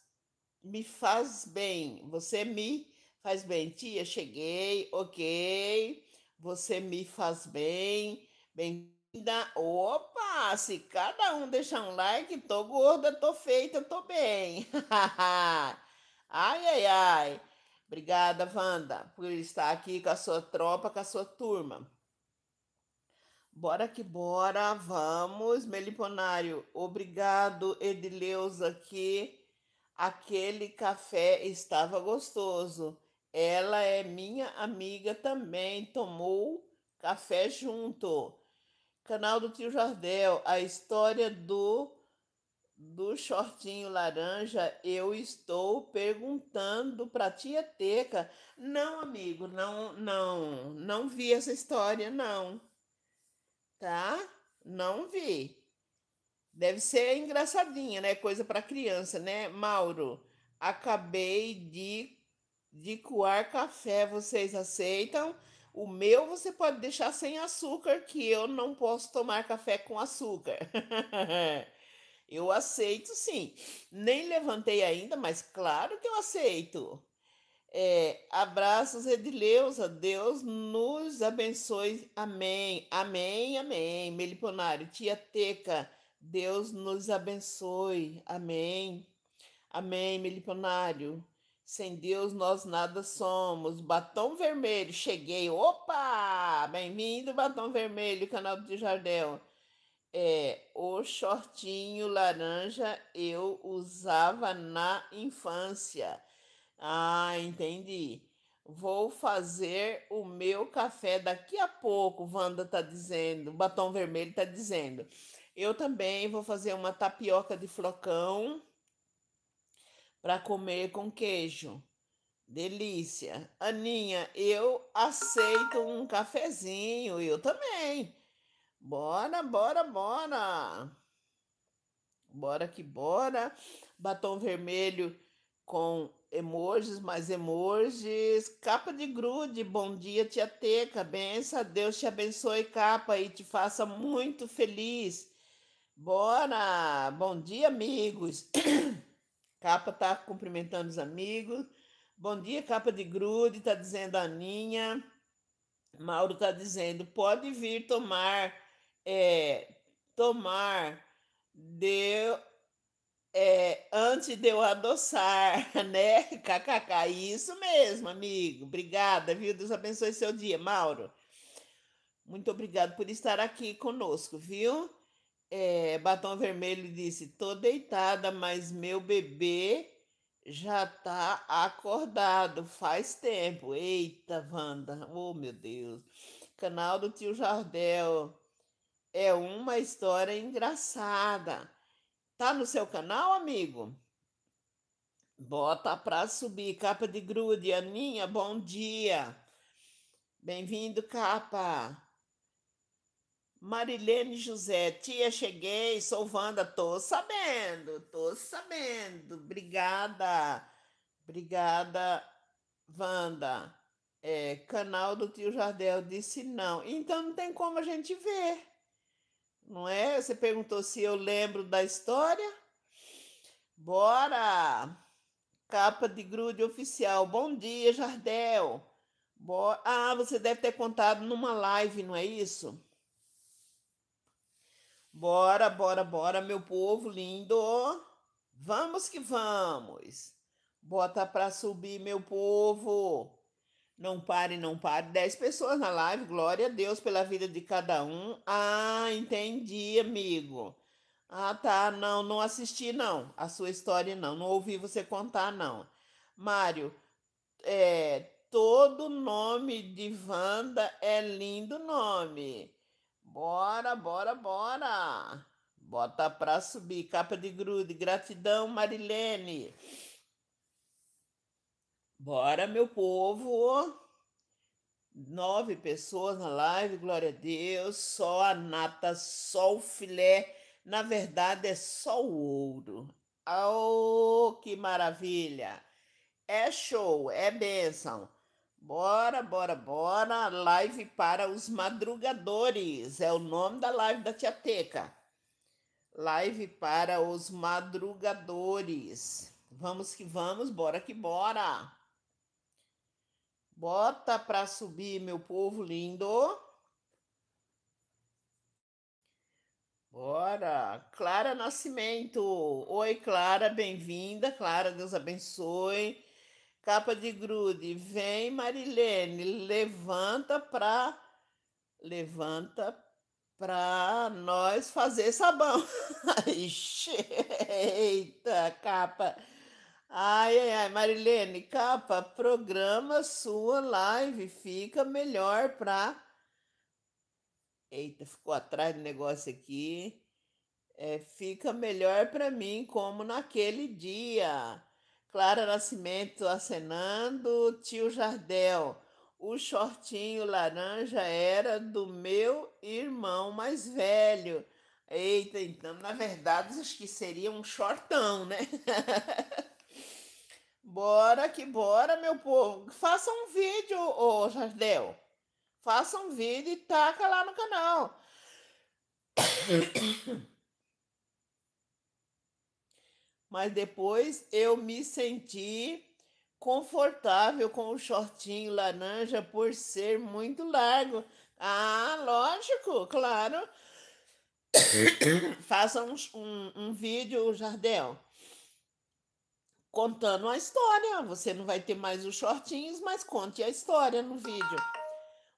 me faz bem. Você me faz bem. Tia, cheguei, ok. Você me faz bem. Bem-vinda. Opa, se cada um deixar um like, tô gorda, tô feita, tô bem. [laughs] ai, ai, ai. Obrigada, Wanda, por estar aqui com a sua tropa, com a sua turma. Bora que bora, vamos, Meliponário. Obrigado, Edileuza, que aquele café estava gostoso. Ela é minha amiga também, tomou café junto. Canal do Tio Jardel, a história do do shortinho laranja, eu estou perguntando para tia Teca. Não, amigo, não, não, não vi essa história, não tá? Não vi. Deve ser engraçadinha, né? Coisa para criança, né? Mauro, acabei de, de coar café, vocês aceitam? O meu você pode deixar sem açúcar, que eu não posso tomar café com açúcar. [laughs] eu aceito sim. Nem levantei ainda, mas claro que eu aceito. É, abraços, Edileuza. Deus nos abençoe. Amém. Amém, amém. Meliponário, tia Teca, Deus nos abençoe. Amém. Amém, Meliponário. Sem Deus nós nada somos. Batom Vermelho, cheguei. Opa! Bem-vindo, Batom Vermelho, canal do Jardel. É, o shortinho laranja eu usava na infância. Ah, é, entendi. Vou fazer o meu café daqui a pouco, Wanda tá dizendo, Batom Vermelho tá dizendo. Eu também vou fazer uma tapioca de flocão para comer com queijo. Delícia. Aninha, eu aceito um cafezinho, eu também. Bora, bora, bora. Bora que bora. Batom vermelho com emojis, mais emojis, capa de grude, bom dia, tia Teca, benção, Deus te abençoe, capa, e te faça muito feliz. Bora! Bom dia, amigos. [clears throat] capa tá cumprimentando os amigos. Bom dia, capa de grude, tá dizendo a Aninha. Mauro tá dizendo, pode vir tomar, é, tomar, deu, é, antes de eu adoçar, [laughs] né? KKK. Isso mesmo, amigo. Obrigada, viu? Deus abençoe seu dia, Mauro. Muito obrigado por estar aqui conosco, viu? É, Batom Vermelho disse: tô deitada, mas meu bebê já tá acordado faz tempo. Eita, Wanda, oh meu Deus. Canal do tio Jardel é uma história engraçada. Tá no seu canal, amigo? Bota pra subir. Capa de grude. Aninha, bom dia. Bem-vindo, capa. Marilene José, tia, cheguei, sou Wanda, tô sabendo, tô sabendo. Obrigada, obrigada, Wanda. É, canal do tio Jardel disse não. Então não tem como a gente ver não é? Você perguntou se eu lembro da história. Bora! Capa de grude oficial. Bom dia, Jardel. Bora. Ah, você deve ter contado numa live, não é isso? Bora, bora, bora, meu povo lindo. Vamos que vamos. Bota para subir, meu povo. Não pare, não pare. Dez pessoas na live. Glória a Deus pela vida de cada um. Ah, entendi, amigo. Ah, tá. Não, não assisti, não. A sua história, não. Não ouvi você contar, não. Mário, é, todo nome de Wanda é lindo nome. Bora, bora, bora. Bota pra subir. Capa de grude. Gratidão, Marilene. Bora, meu povo! Nove pessoas na live, glória a Deus. Só a nata, só o filé. Na verdade, é só o ouro. Oh, que maravilha! É show, é bênção. Bora, bora, bora. Live para os madrugadores. É o nome da live da Tia Teca. Live para os madrugadores. Vamos que vamos, bora que bora. Bota para subir, meu povo lindo. Bora! Clara Nascimento. Oi, Clara, bem-vinda. Clara, Deus abençoe. Capa de grude. Vem, Marilene, levanta para levanta para nós fazer sabão. [laughs] Eita, capa. Ai, ai, ai, Marilene, capa, programa sua live, fica melhor pra. Eita, ficou atrás do negócio aqui. É, fica melhor para mim, como naquele dia. Clara Nascimento acenando, tio Jardel. O shortinho laranja era do meu irmão mais velho. Eita, então, na verdade, acho que seria um shortão, né? [laughs] Bora que bora, meu povo. Faça um vídeo, ô Jardel. Faça um vídeo e taca lá no canal. [coughs] Mas depois eu me senti confortável com o shortinho laranja por ser muito largo. Ah, lógico, claro. [coughs] Faça um, um, um vídeo, Jardel contando a história. Você não vai ter mais os shortinhos, mas conte a história no vídeo.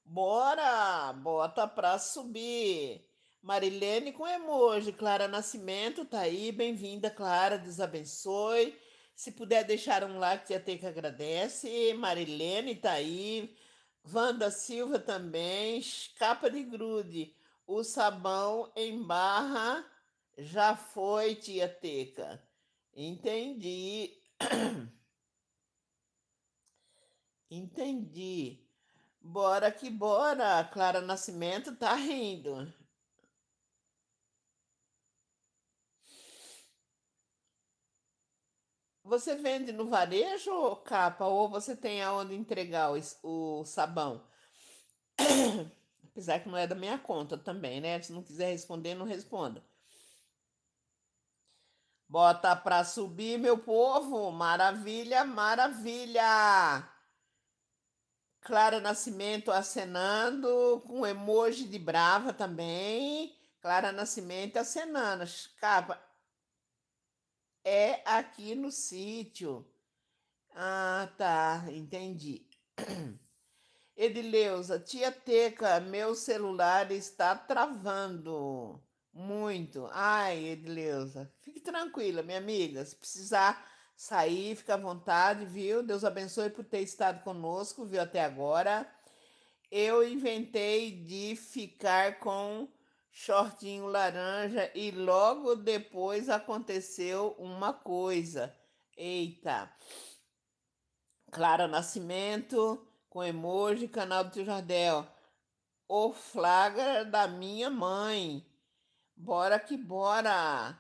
Bora! Bota pra subir. Marilene com emoji. Clara Nascimento tá aí. Bem-vinda, Clara. Deus abençoe. Se puder deixar um like, já tem que agradece. Marilene tá aí. Wanda Silva também. Capa de grude. O sabão em barra já foi, tia Teca. Entendi. [coughs] Entendi. Bora que bora. Clara Nascimento tá rindo. Você vende no varejo, capa, ou você tem aonde entregar o, o sabão? [coughs] Apesar que não é da minha conta também, né? Se não quiser responder, não responda. Bota para subir, meu povo. Maravilha, maravilha. Clara Nascimento acenando com emoji de brava também. Clara Nascimento acenando. Capa. É aqui no sítio. Ah, tá, entendi. [clears throat] Edileuza, tia Teca, meu celular está travando. Muito. Ai, Edileuza, fique tranquila, minha amiga. Se precisar sair, fica à vontade, viu? Deus abençoe por ter estado conosco, viu, até agora. Eu inventei de ficar com shortinho laranja e logo depois aconteceu uma coisa. Eita! Clara Nascimento com emoji, canal do Tio Jardel. O flagra da minha mãe. Bora que bora!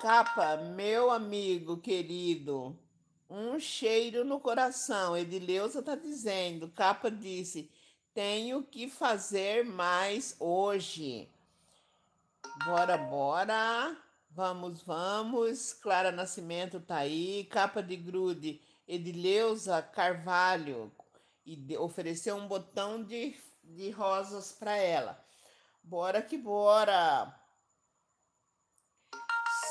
Capa, meu amigo querido, um cheiro no coração. Edileuza está dizendo. Capa disse: tenho que fazer mais hoje. Bora, bora. Vamos, vamos. Clara Nascimento tá aí. Capa de grude. Edileuza Carvalho e ofereceu um botão de, de rosas para ela. Bora que bora!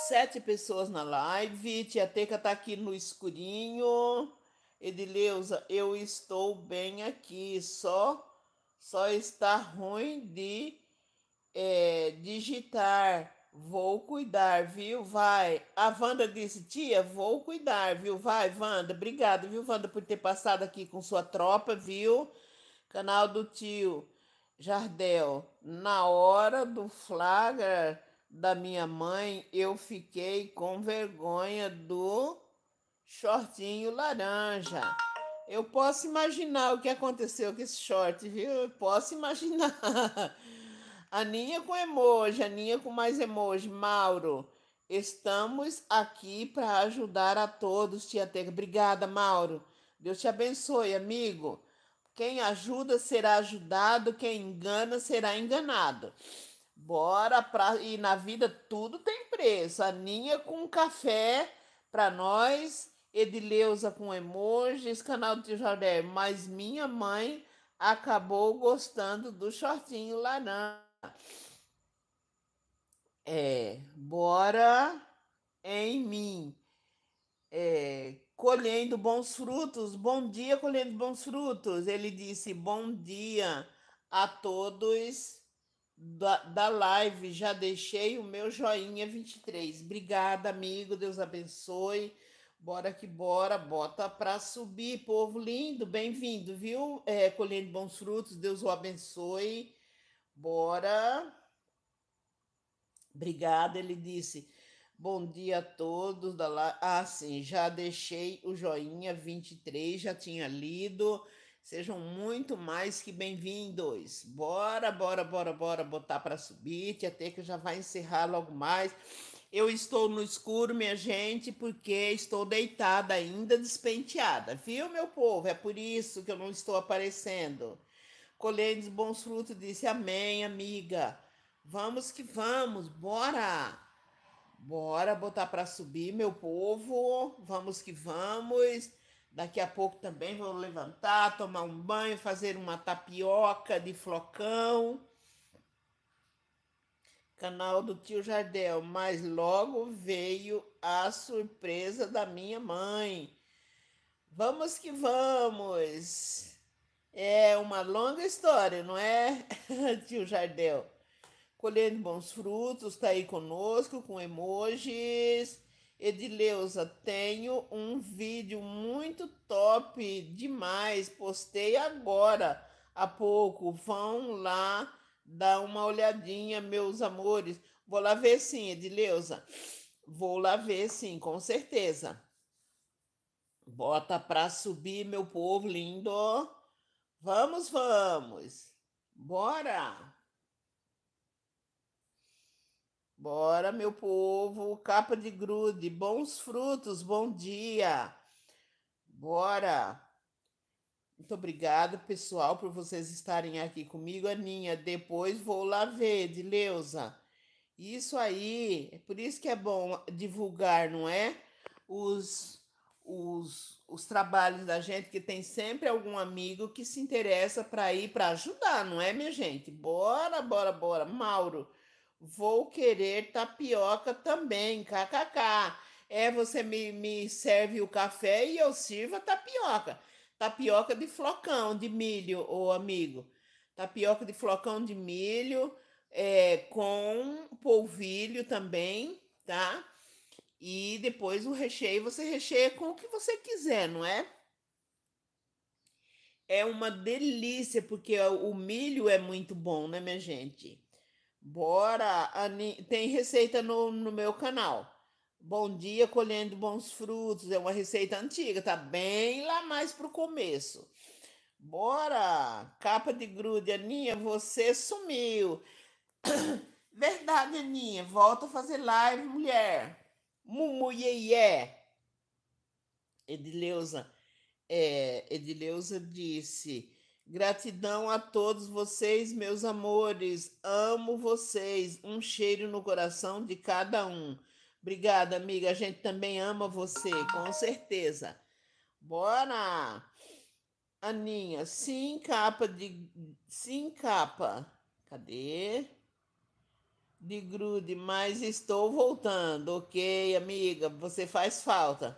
Sete pessoas na live. Tia Teca tá aqui no escurinho. Edileuza, eu estou bem aqui. Só só está ruim de é, digitar. Vou cuidar, viu? Vai. A Wanda disse, tia, vou cuidar, viu? Vai, Wanda. Obrigada, viu, Wanda, por ter passado aqui com sua tropa, viu? Canal do tio. Jardel, na hora do flagra da minha mãe, eu fiquei com vergonha do shortinho laranja. Eu posso imaginar o que aconteceu com esse short, viu? Eu posso imaginar. [laughs] Aninha com emoji, Aninha com mais emoji. Mauro, estamos aqui para ajudar a todos, tia Teca. Obrigada, Mauro. Deus te abençoe, amigo. Quem ajuda será ajudado, quem engana será enganado. Bora pra. E na vida tudo tem preço. Aninha com café para nós, Edileuza com emojis, canal de Jardé. Mas minha mãe acabou gostando do shortinho laranja. É, bora em mim. É, colhendo bons frutos. Bom dia, colhendo bons frutos. Ele disse: Bom dia a todos da, da live. Já deixei o meu joinha 23. Obrigada, amigo. Deus abençoe. Bora que bora, bota para subir, povo lindo, bem-vindo, viu? É, colhendo bons frutos, Deus o abençoe. Bora. Obrigada, ele disse. Bom dia a todos da Ah, sim, já deixei o joinha 23, já tinha lido. Sejam muito mais que bem-vindos. Bora, bora, bora, bora botar para subir, que que já vai encerrar logo mais. Eu estou no escuro, minha gente, porque estou deitada ainda despenteada, viu, meu povo? É por isso que eu não estou aparecendo. Colhendo bons frutos, disse amém, amiga. Vamos que vamos, bora! Bora botar para subir, meu povo. Vamos que vamos. Daqui a pouco também vou levantar, tomar um banho, fazer uma tapioca de flocão. Canal do tio Jardel, mas logo veio a surpresa da minha mãe. Vamos que vamos. É uma longa história, não é, [laughs] tio Jardel? colhendo bons frutos, está aí conosco com emojis. Edileuza, tenho um vídeo muito top demais, postei agora há pouco. Vão lá dar uma olhadinha, meus amores. Vou lá ver sim, Edileuza. Vou lá ver sim, com certeza. Bota para subir, meu povo lindo. Vamos, vamos. Bora! Bora, meu povo, capa de grude, bons frutos, bom dia. Bora. Muito obrigado, pessoal, por vocês estarem aqui comigo, Aninha. Depois vou lá ver, de Leusa. Isso aí, é por isso que é bom divulgar, não é? Os, os, os trabalhos da gente, que tem sempre algum amigo que se interessa para ir para ajudar, não é, minha gente? Bora, bora, bora. Mauro. Vou querer tapioca também, kkk. É, você me, me serve o café e eu sirvo a tapioca. Tapioca de flocão de milho, ô amigo. Tapioca de flocão de milho, é, com polvilho também, tá? E depois o recheio, você recheia com o que você quiser, não é? É uma delícia, porque o milho é muito bom, né, minha gente? Bora! Ani... Tem receita no, no meu canal. Bom dia, colhendo bons frutos. É uma receita antiga, tá bem lá mais pro começo. Bora! Capa de grude, Aninha, você sumiu. [coughs] Verdade, Aninha. Volta a fazer live, mulher. Mumu, iê, iê. Edileuza, é, Edileuza disse Gratidão a todos vocês, meus amores. Amo vocês. Um cheiro no coração de cada um. Obrigada, amiga. A gente também ama você, com certeza. Bora! Aninha, sim, capa de. Sim, capa. Cadê? De grude, mas estou voltando. Ok, amiga, você faz falta.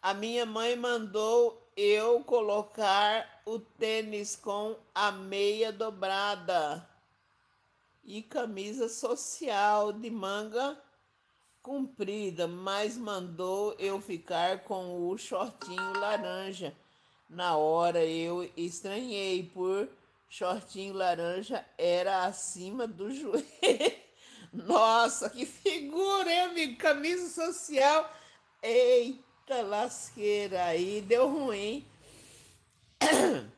A minha mãe mandou eu colocar o tênis com a meia dobrada e camisa social de manga comprida, mas mandou eu ficar com o shortinho laranja. Na hora eu estranhei, por shortinho laranja era acima do [laughs] joelho. Nossa, que figura, hein, amigo? Camisa social. Eita lasqueira, aí deu ruim. [coughs]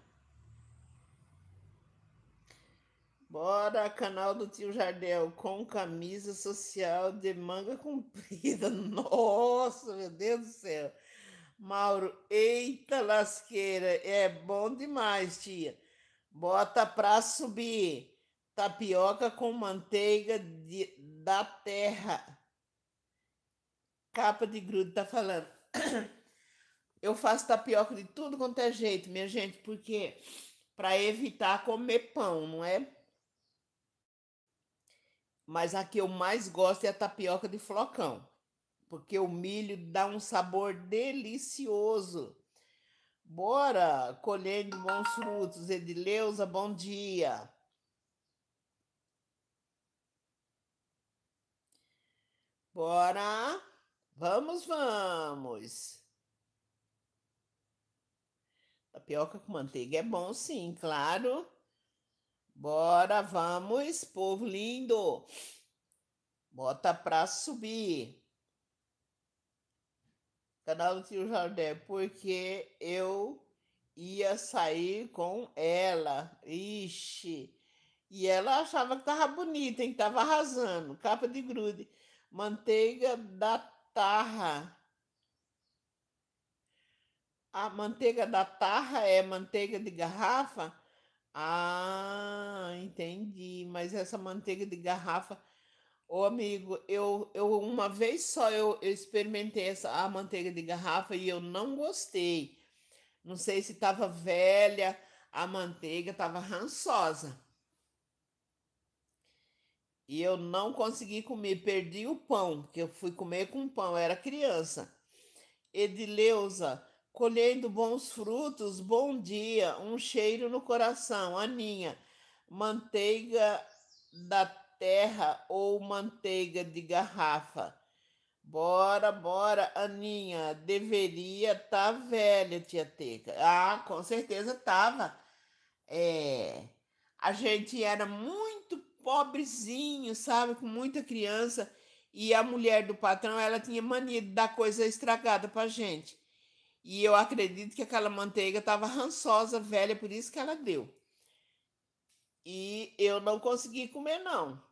Bora, canal do tio Jardel, com camisa social de manga comprida. [laughs] Nossa, meu Deus do céu. Mauro, eita lasqueira, é bom demais, tia. Bota pra subir. Tapioca com manteiga de, da terra. Capa de grudo, tá falando. [coughs] Eu faço tapioca de tudo quanto é jeito, minha gente, porque para evitar comer pão, não é? Mas a que eu mais gosto é a tapioca de flocão, porque o milho dá um sabor delicioso. Bora colhendo bons frutos. Edileuza, bom dia. Bora! Vamos, vamos! Tapioca com manteiga é bom, sim, claro. Bora, vamos, povo lindo. Bota pra subir. Canal do Tio Jardé, porque eu ia sair com ela. Ixi. E ela achava que tava bonita, hein? Que tava arrasando. Capa de grude. Manteiga da tarra. A manteiga da tarra é manteiga de garrafa? Ah, entendi. Mas essa manteiga de garrafa. Ô, amigo, eu, eu uma vez só eu, eu experimentei essa, a manteiga de garrafa e eu não gostei. Não sei se estava velha, a manteiga estava rançosa. E eu não consegui comer, perdi o pão, porque eu fui comer com pão, eu era criança. Edileuza, colhendo bons frutos, bom dia, um cheiro no coração, Aninha, manteiga da terra ou manteiga de garrafa. Bora, bora, Aninha, deveria tá velha, tia Teca. Ah, com certeza tava. É, a gente era muito pobrezinho, sabe, com muita criança, e a mulher do patrão, ela tinha mania de dar coisa estragada pra gente. E eu acredito que aquela manteiga estava rançosa, velha, por isso que ela deu. E eu não consegui comer, não.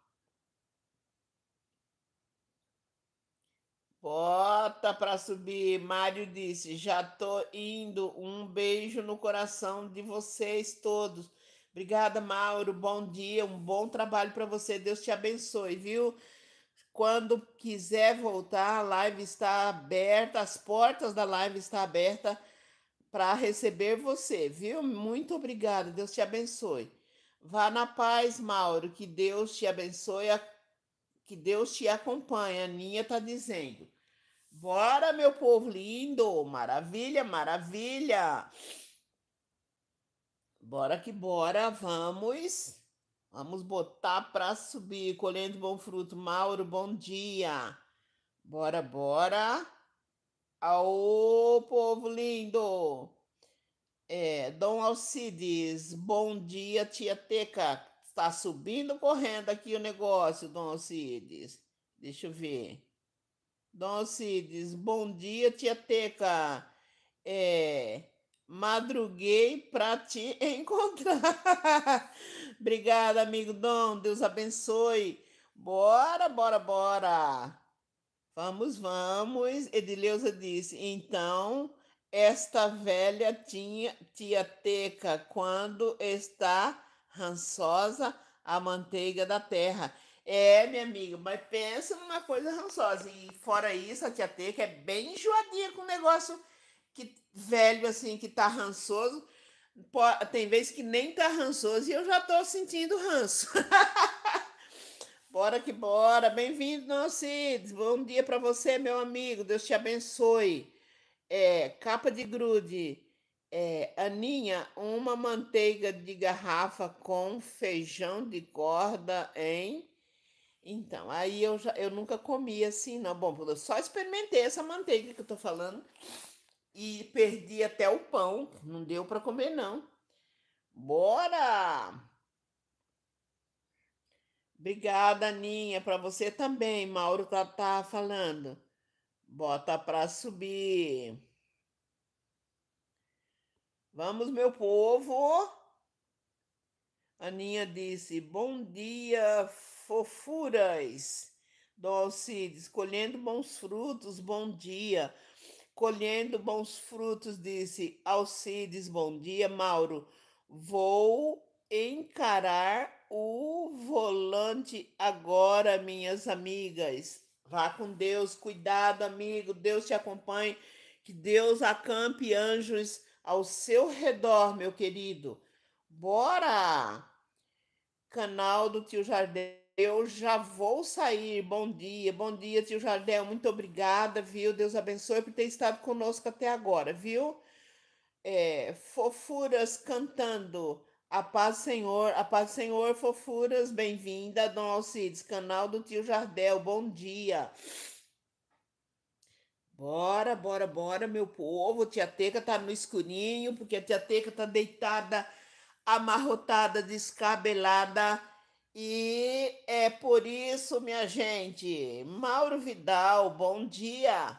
Bota para subir. Mário disse: já tô indo. Um beijo no coração de vocês todos. Obrigada, Mauro. Bom dia, um bom trabalho para você. Deus te abençoe, viu? Quando quiser voltar, a live está aberta, as portas da live estão abertas para receber você, viu? Muito obrigada, Deus te abençoe. Vá na paz, Mauro, que Deus te abençoe, que Deus te acompanhe. A Ninha está dizendo. Bora, meu povo lindo! Maravilha, maravilha! Bora que bora, vamos! Vamos botar para subir. Colhendo bom fruto. Mauro, bom dia. Bora, bora. Aô, povo lindo. É, Dom Alcides, bom dia, tia Teca. Está subindo correndo aqui o negócio, Dom Alcides. Deixa eu ver. Dom Alcides, bom dia, tia Teca. É, Madruguei para te [laughs] encontrar. Obrigada, amigo Dom. Deus abençoe. Bora, bora, bora. Vamos, vamos. Edileuza disse: então, esta velha tinha, tia Teca, quando está rançosa, a manteiga da terra. É, minha amiga, mas pensa numa coisa rançosa. E fora isso, a tia Teca é bem enjoadinha com o negócio que velho, assim, que tá rançoso. Tem vezes que nem tá rançoso e eu já tô sentindo ranço. [laughs] bora que bora. Bem-vindo, Nocides. Bom dia para você, meu amigo. Deus te abençoe. É, capa de grude. É, Aninha, uma manteiga de garrafa com feijão de corda, hein? Então, aí eu, já, eu nunca comi assim, não. Bom, eu só experimentei essa manteiga que eu tô falando e perdi até o pão, não deu para comer não. Bora! Obrigada, Aninha, para você também, Mauro tá, tá falando. Bota para subir. Vamos, meu povo. Aninha disse: "Bom dia, fofuras." Do escolhendo colhendo bons frutos, bom dia colhendo bons frutos, disse Alcides, bom dia, Mauro. Vou encarar o volante agora, minhas amigas. Vá com Deus, cuidado, amigo. Deus te acompanhe. Que Deus acampe anjos ao seu redor, meu querido. Bora! Canal do Tio Jardim eu já vou sair. Bom dia, bom dia, tio Jardel. Muito obrigada, viu? Deus abençoe por ter estado conosco até agora, viu? É, fofuras cantando. A paz do Senhor, a paz do Senhor, fofuras, bem-vinda, Dom Alcides, canal do tio Jardel, bom dia. Bora, bora, bora, meu povo, tia Teca tá no escurinho, porque a tia Teca tá deitada, amarrotada, descabelada, e é por isso, minha gente. Mauro Vidal, bom dia.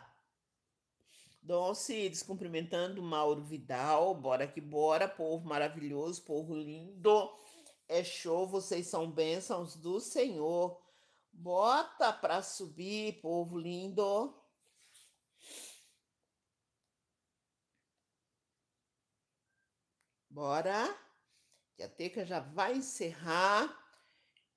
Dom Alcides cumprimentando Mauro Vidal. Bora que bora, povo maravilhoso, povo lindo. É show, vocês são bênçãos do Senhor. Bota para subir, povo lindo. Bora. Que a Teca já vai encerrar.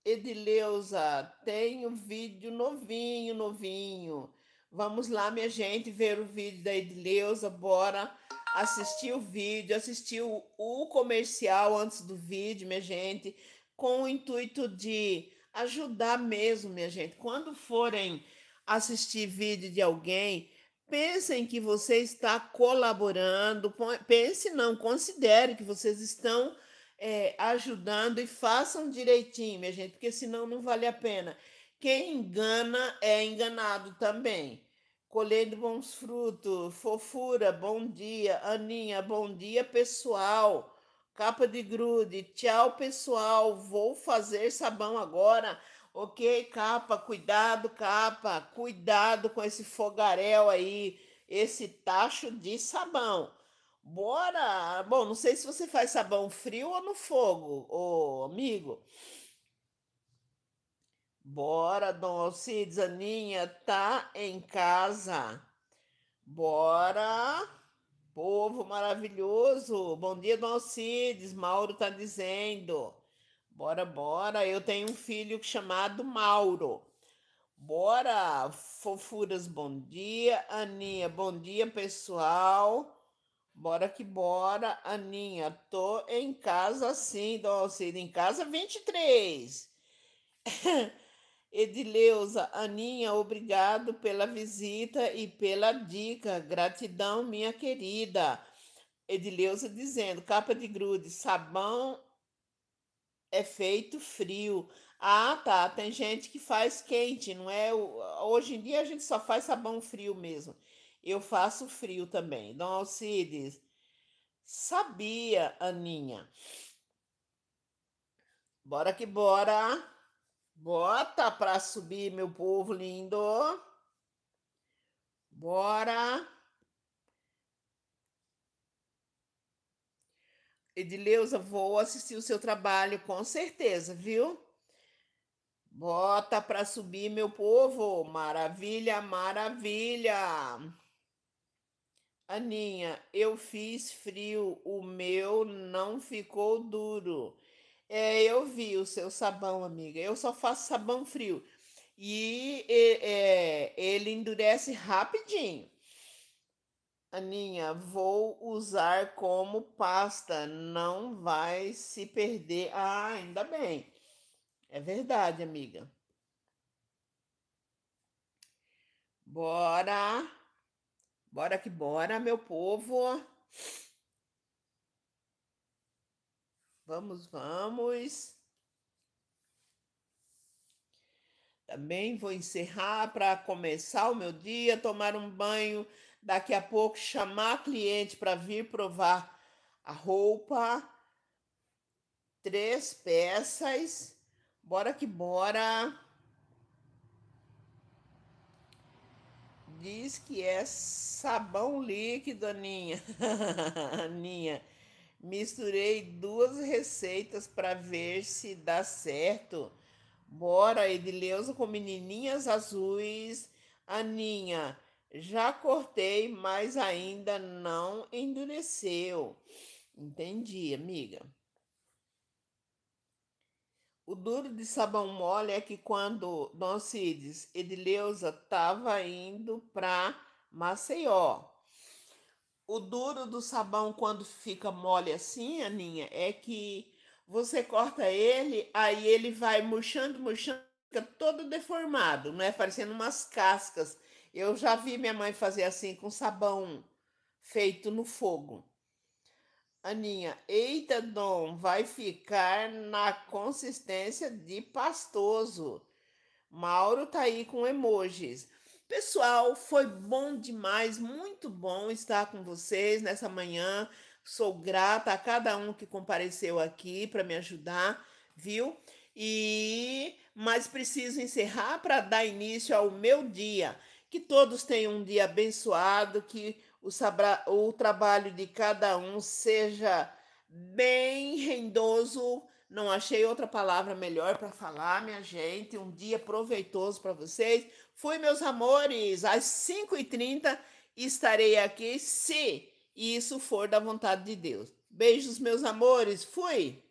Edileuza, tem um vídeo novinho, novinho. Vamos lá, minha gente, ver o vídeo da Edileuza, bora assistir o vídeo, assistir o, o comercial antes do vídeo, minha gente, com o intuito de ajudar mesmo, minha gente. Quando forem assistir vídeo de alguém, pensem que você está colaborando, pense não, considere que vocês estão é, ajudando e façam direitinho, minha gente, porque senão não vale a pena. Quem engana é enganado também. Colhendo bons frutos, fofura, bom dia, Aninha, bom dia, pessoal. Capa de grude, tchau, pessoal. Vou fazer sabão agora. Ok, capa, cuidado, capa, cuidado com esse fogaréu aí, esse tacho de sabão. Bora! Bom, não sei se você faz sabão frio ou no fogo, ô amigo. Bora, Dom Alcides, Aninha tá em casa. Bora, povo maravilhoso. Bom dia, Dom Alcides. Mauro tá dizendo. Bora, bora. Eu tenho um filho chamado Mauro. Bora, fofuras, bom dia. Aninha, bom dia, pessoal. Bora que bora, Aninha. Tô em casa sim, Dolceira. Em casa 23. [laughs] Edileuza, Aninha, obrigado pela visita e pela dica. Gratidão, minha querida. Edileuza dizendo: capa de grude, sabão é feito frio. Ah, tá. Tem gente que faz quente, não é? Hoje em dia a gente só faz sabão frio mesmo. Eu faço frio também. Dom Alcides, sabia, Aninha. Bora que bora. Bota para subir, meu povo lindo. Bora. Edileuza, vou assistir o seu trabalho, com certeza, viu? Bota para subir, meu povo. Maravilha, maravilha. Aninha, eu fiz frio, o meu não ficou duro. É, eu vi o seu sabão, amiga. Eu só faço sabão frio. E é, ele endurece rapidinho. Aninha, vou usar como pasta, não vai se perder. Ah, ainda bem. É verdade, amiga. Bora! Bora que bora, meu povo. Vamos, vamos. Também vou encerrar para começar o meu dia, tomar um banho, daqui a pouco chamar cliente para vir provar a roupa. Três peças. Bora que bora. diz que é sabão líquido, Aninha. [laughs] Aninha, misturei duas receitas para ver se dá certo. Bora, Edileuza com menininhas azuis. Aninha, já cortei, mas ainda não endureceu. Entendi, amiga. O duro de sabão mole é que quando Dom Cides Edileuza estava indo para Maceió. O duro do sabão quando fica mole assim, Aninha, é que você corta ele, aí ele vai murchando, murchando, fica todo deformado, não é? Parecendo umas cascas. Eu já vi minha mãe fazer assim com sabão feito no fogo. Aninha, eita, Dom, vai ficar na consistência de pastoso. Mauro tá aí com emojis. Pessoal, foi bom demais, muito bom estar com vocês nessa manhã. Sou grata a cada um que compareceu aqui para me ajudar, viu? E mas preciso encerrar para dar início ao meu dia. Que todos tenham um dia abençoado, que o, sabra, o trabalho de cada um seja bem rendoso. Não achei outra palavra melhor para falar, minha gente. Um dia proveitoso para vocês. Fui, meus amores, às 5h30 estarei aqui, se isso for da vontade de Deus. Beijos, meus amores. Fui!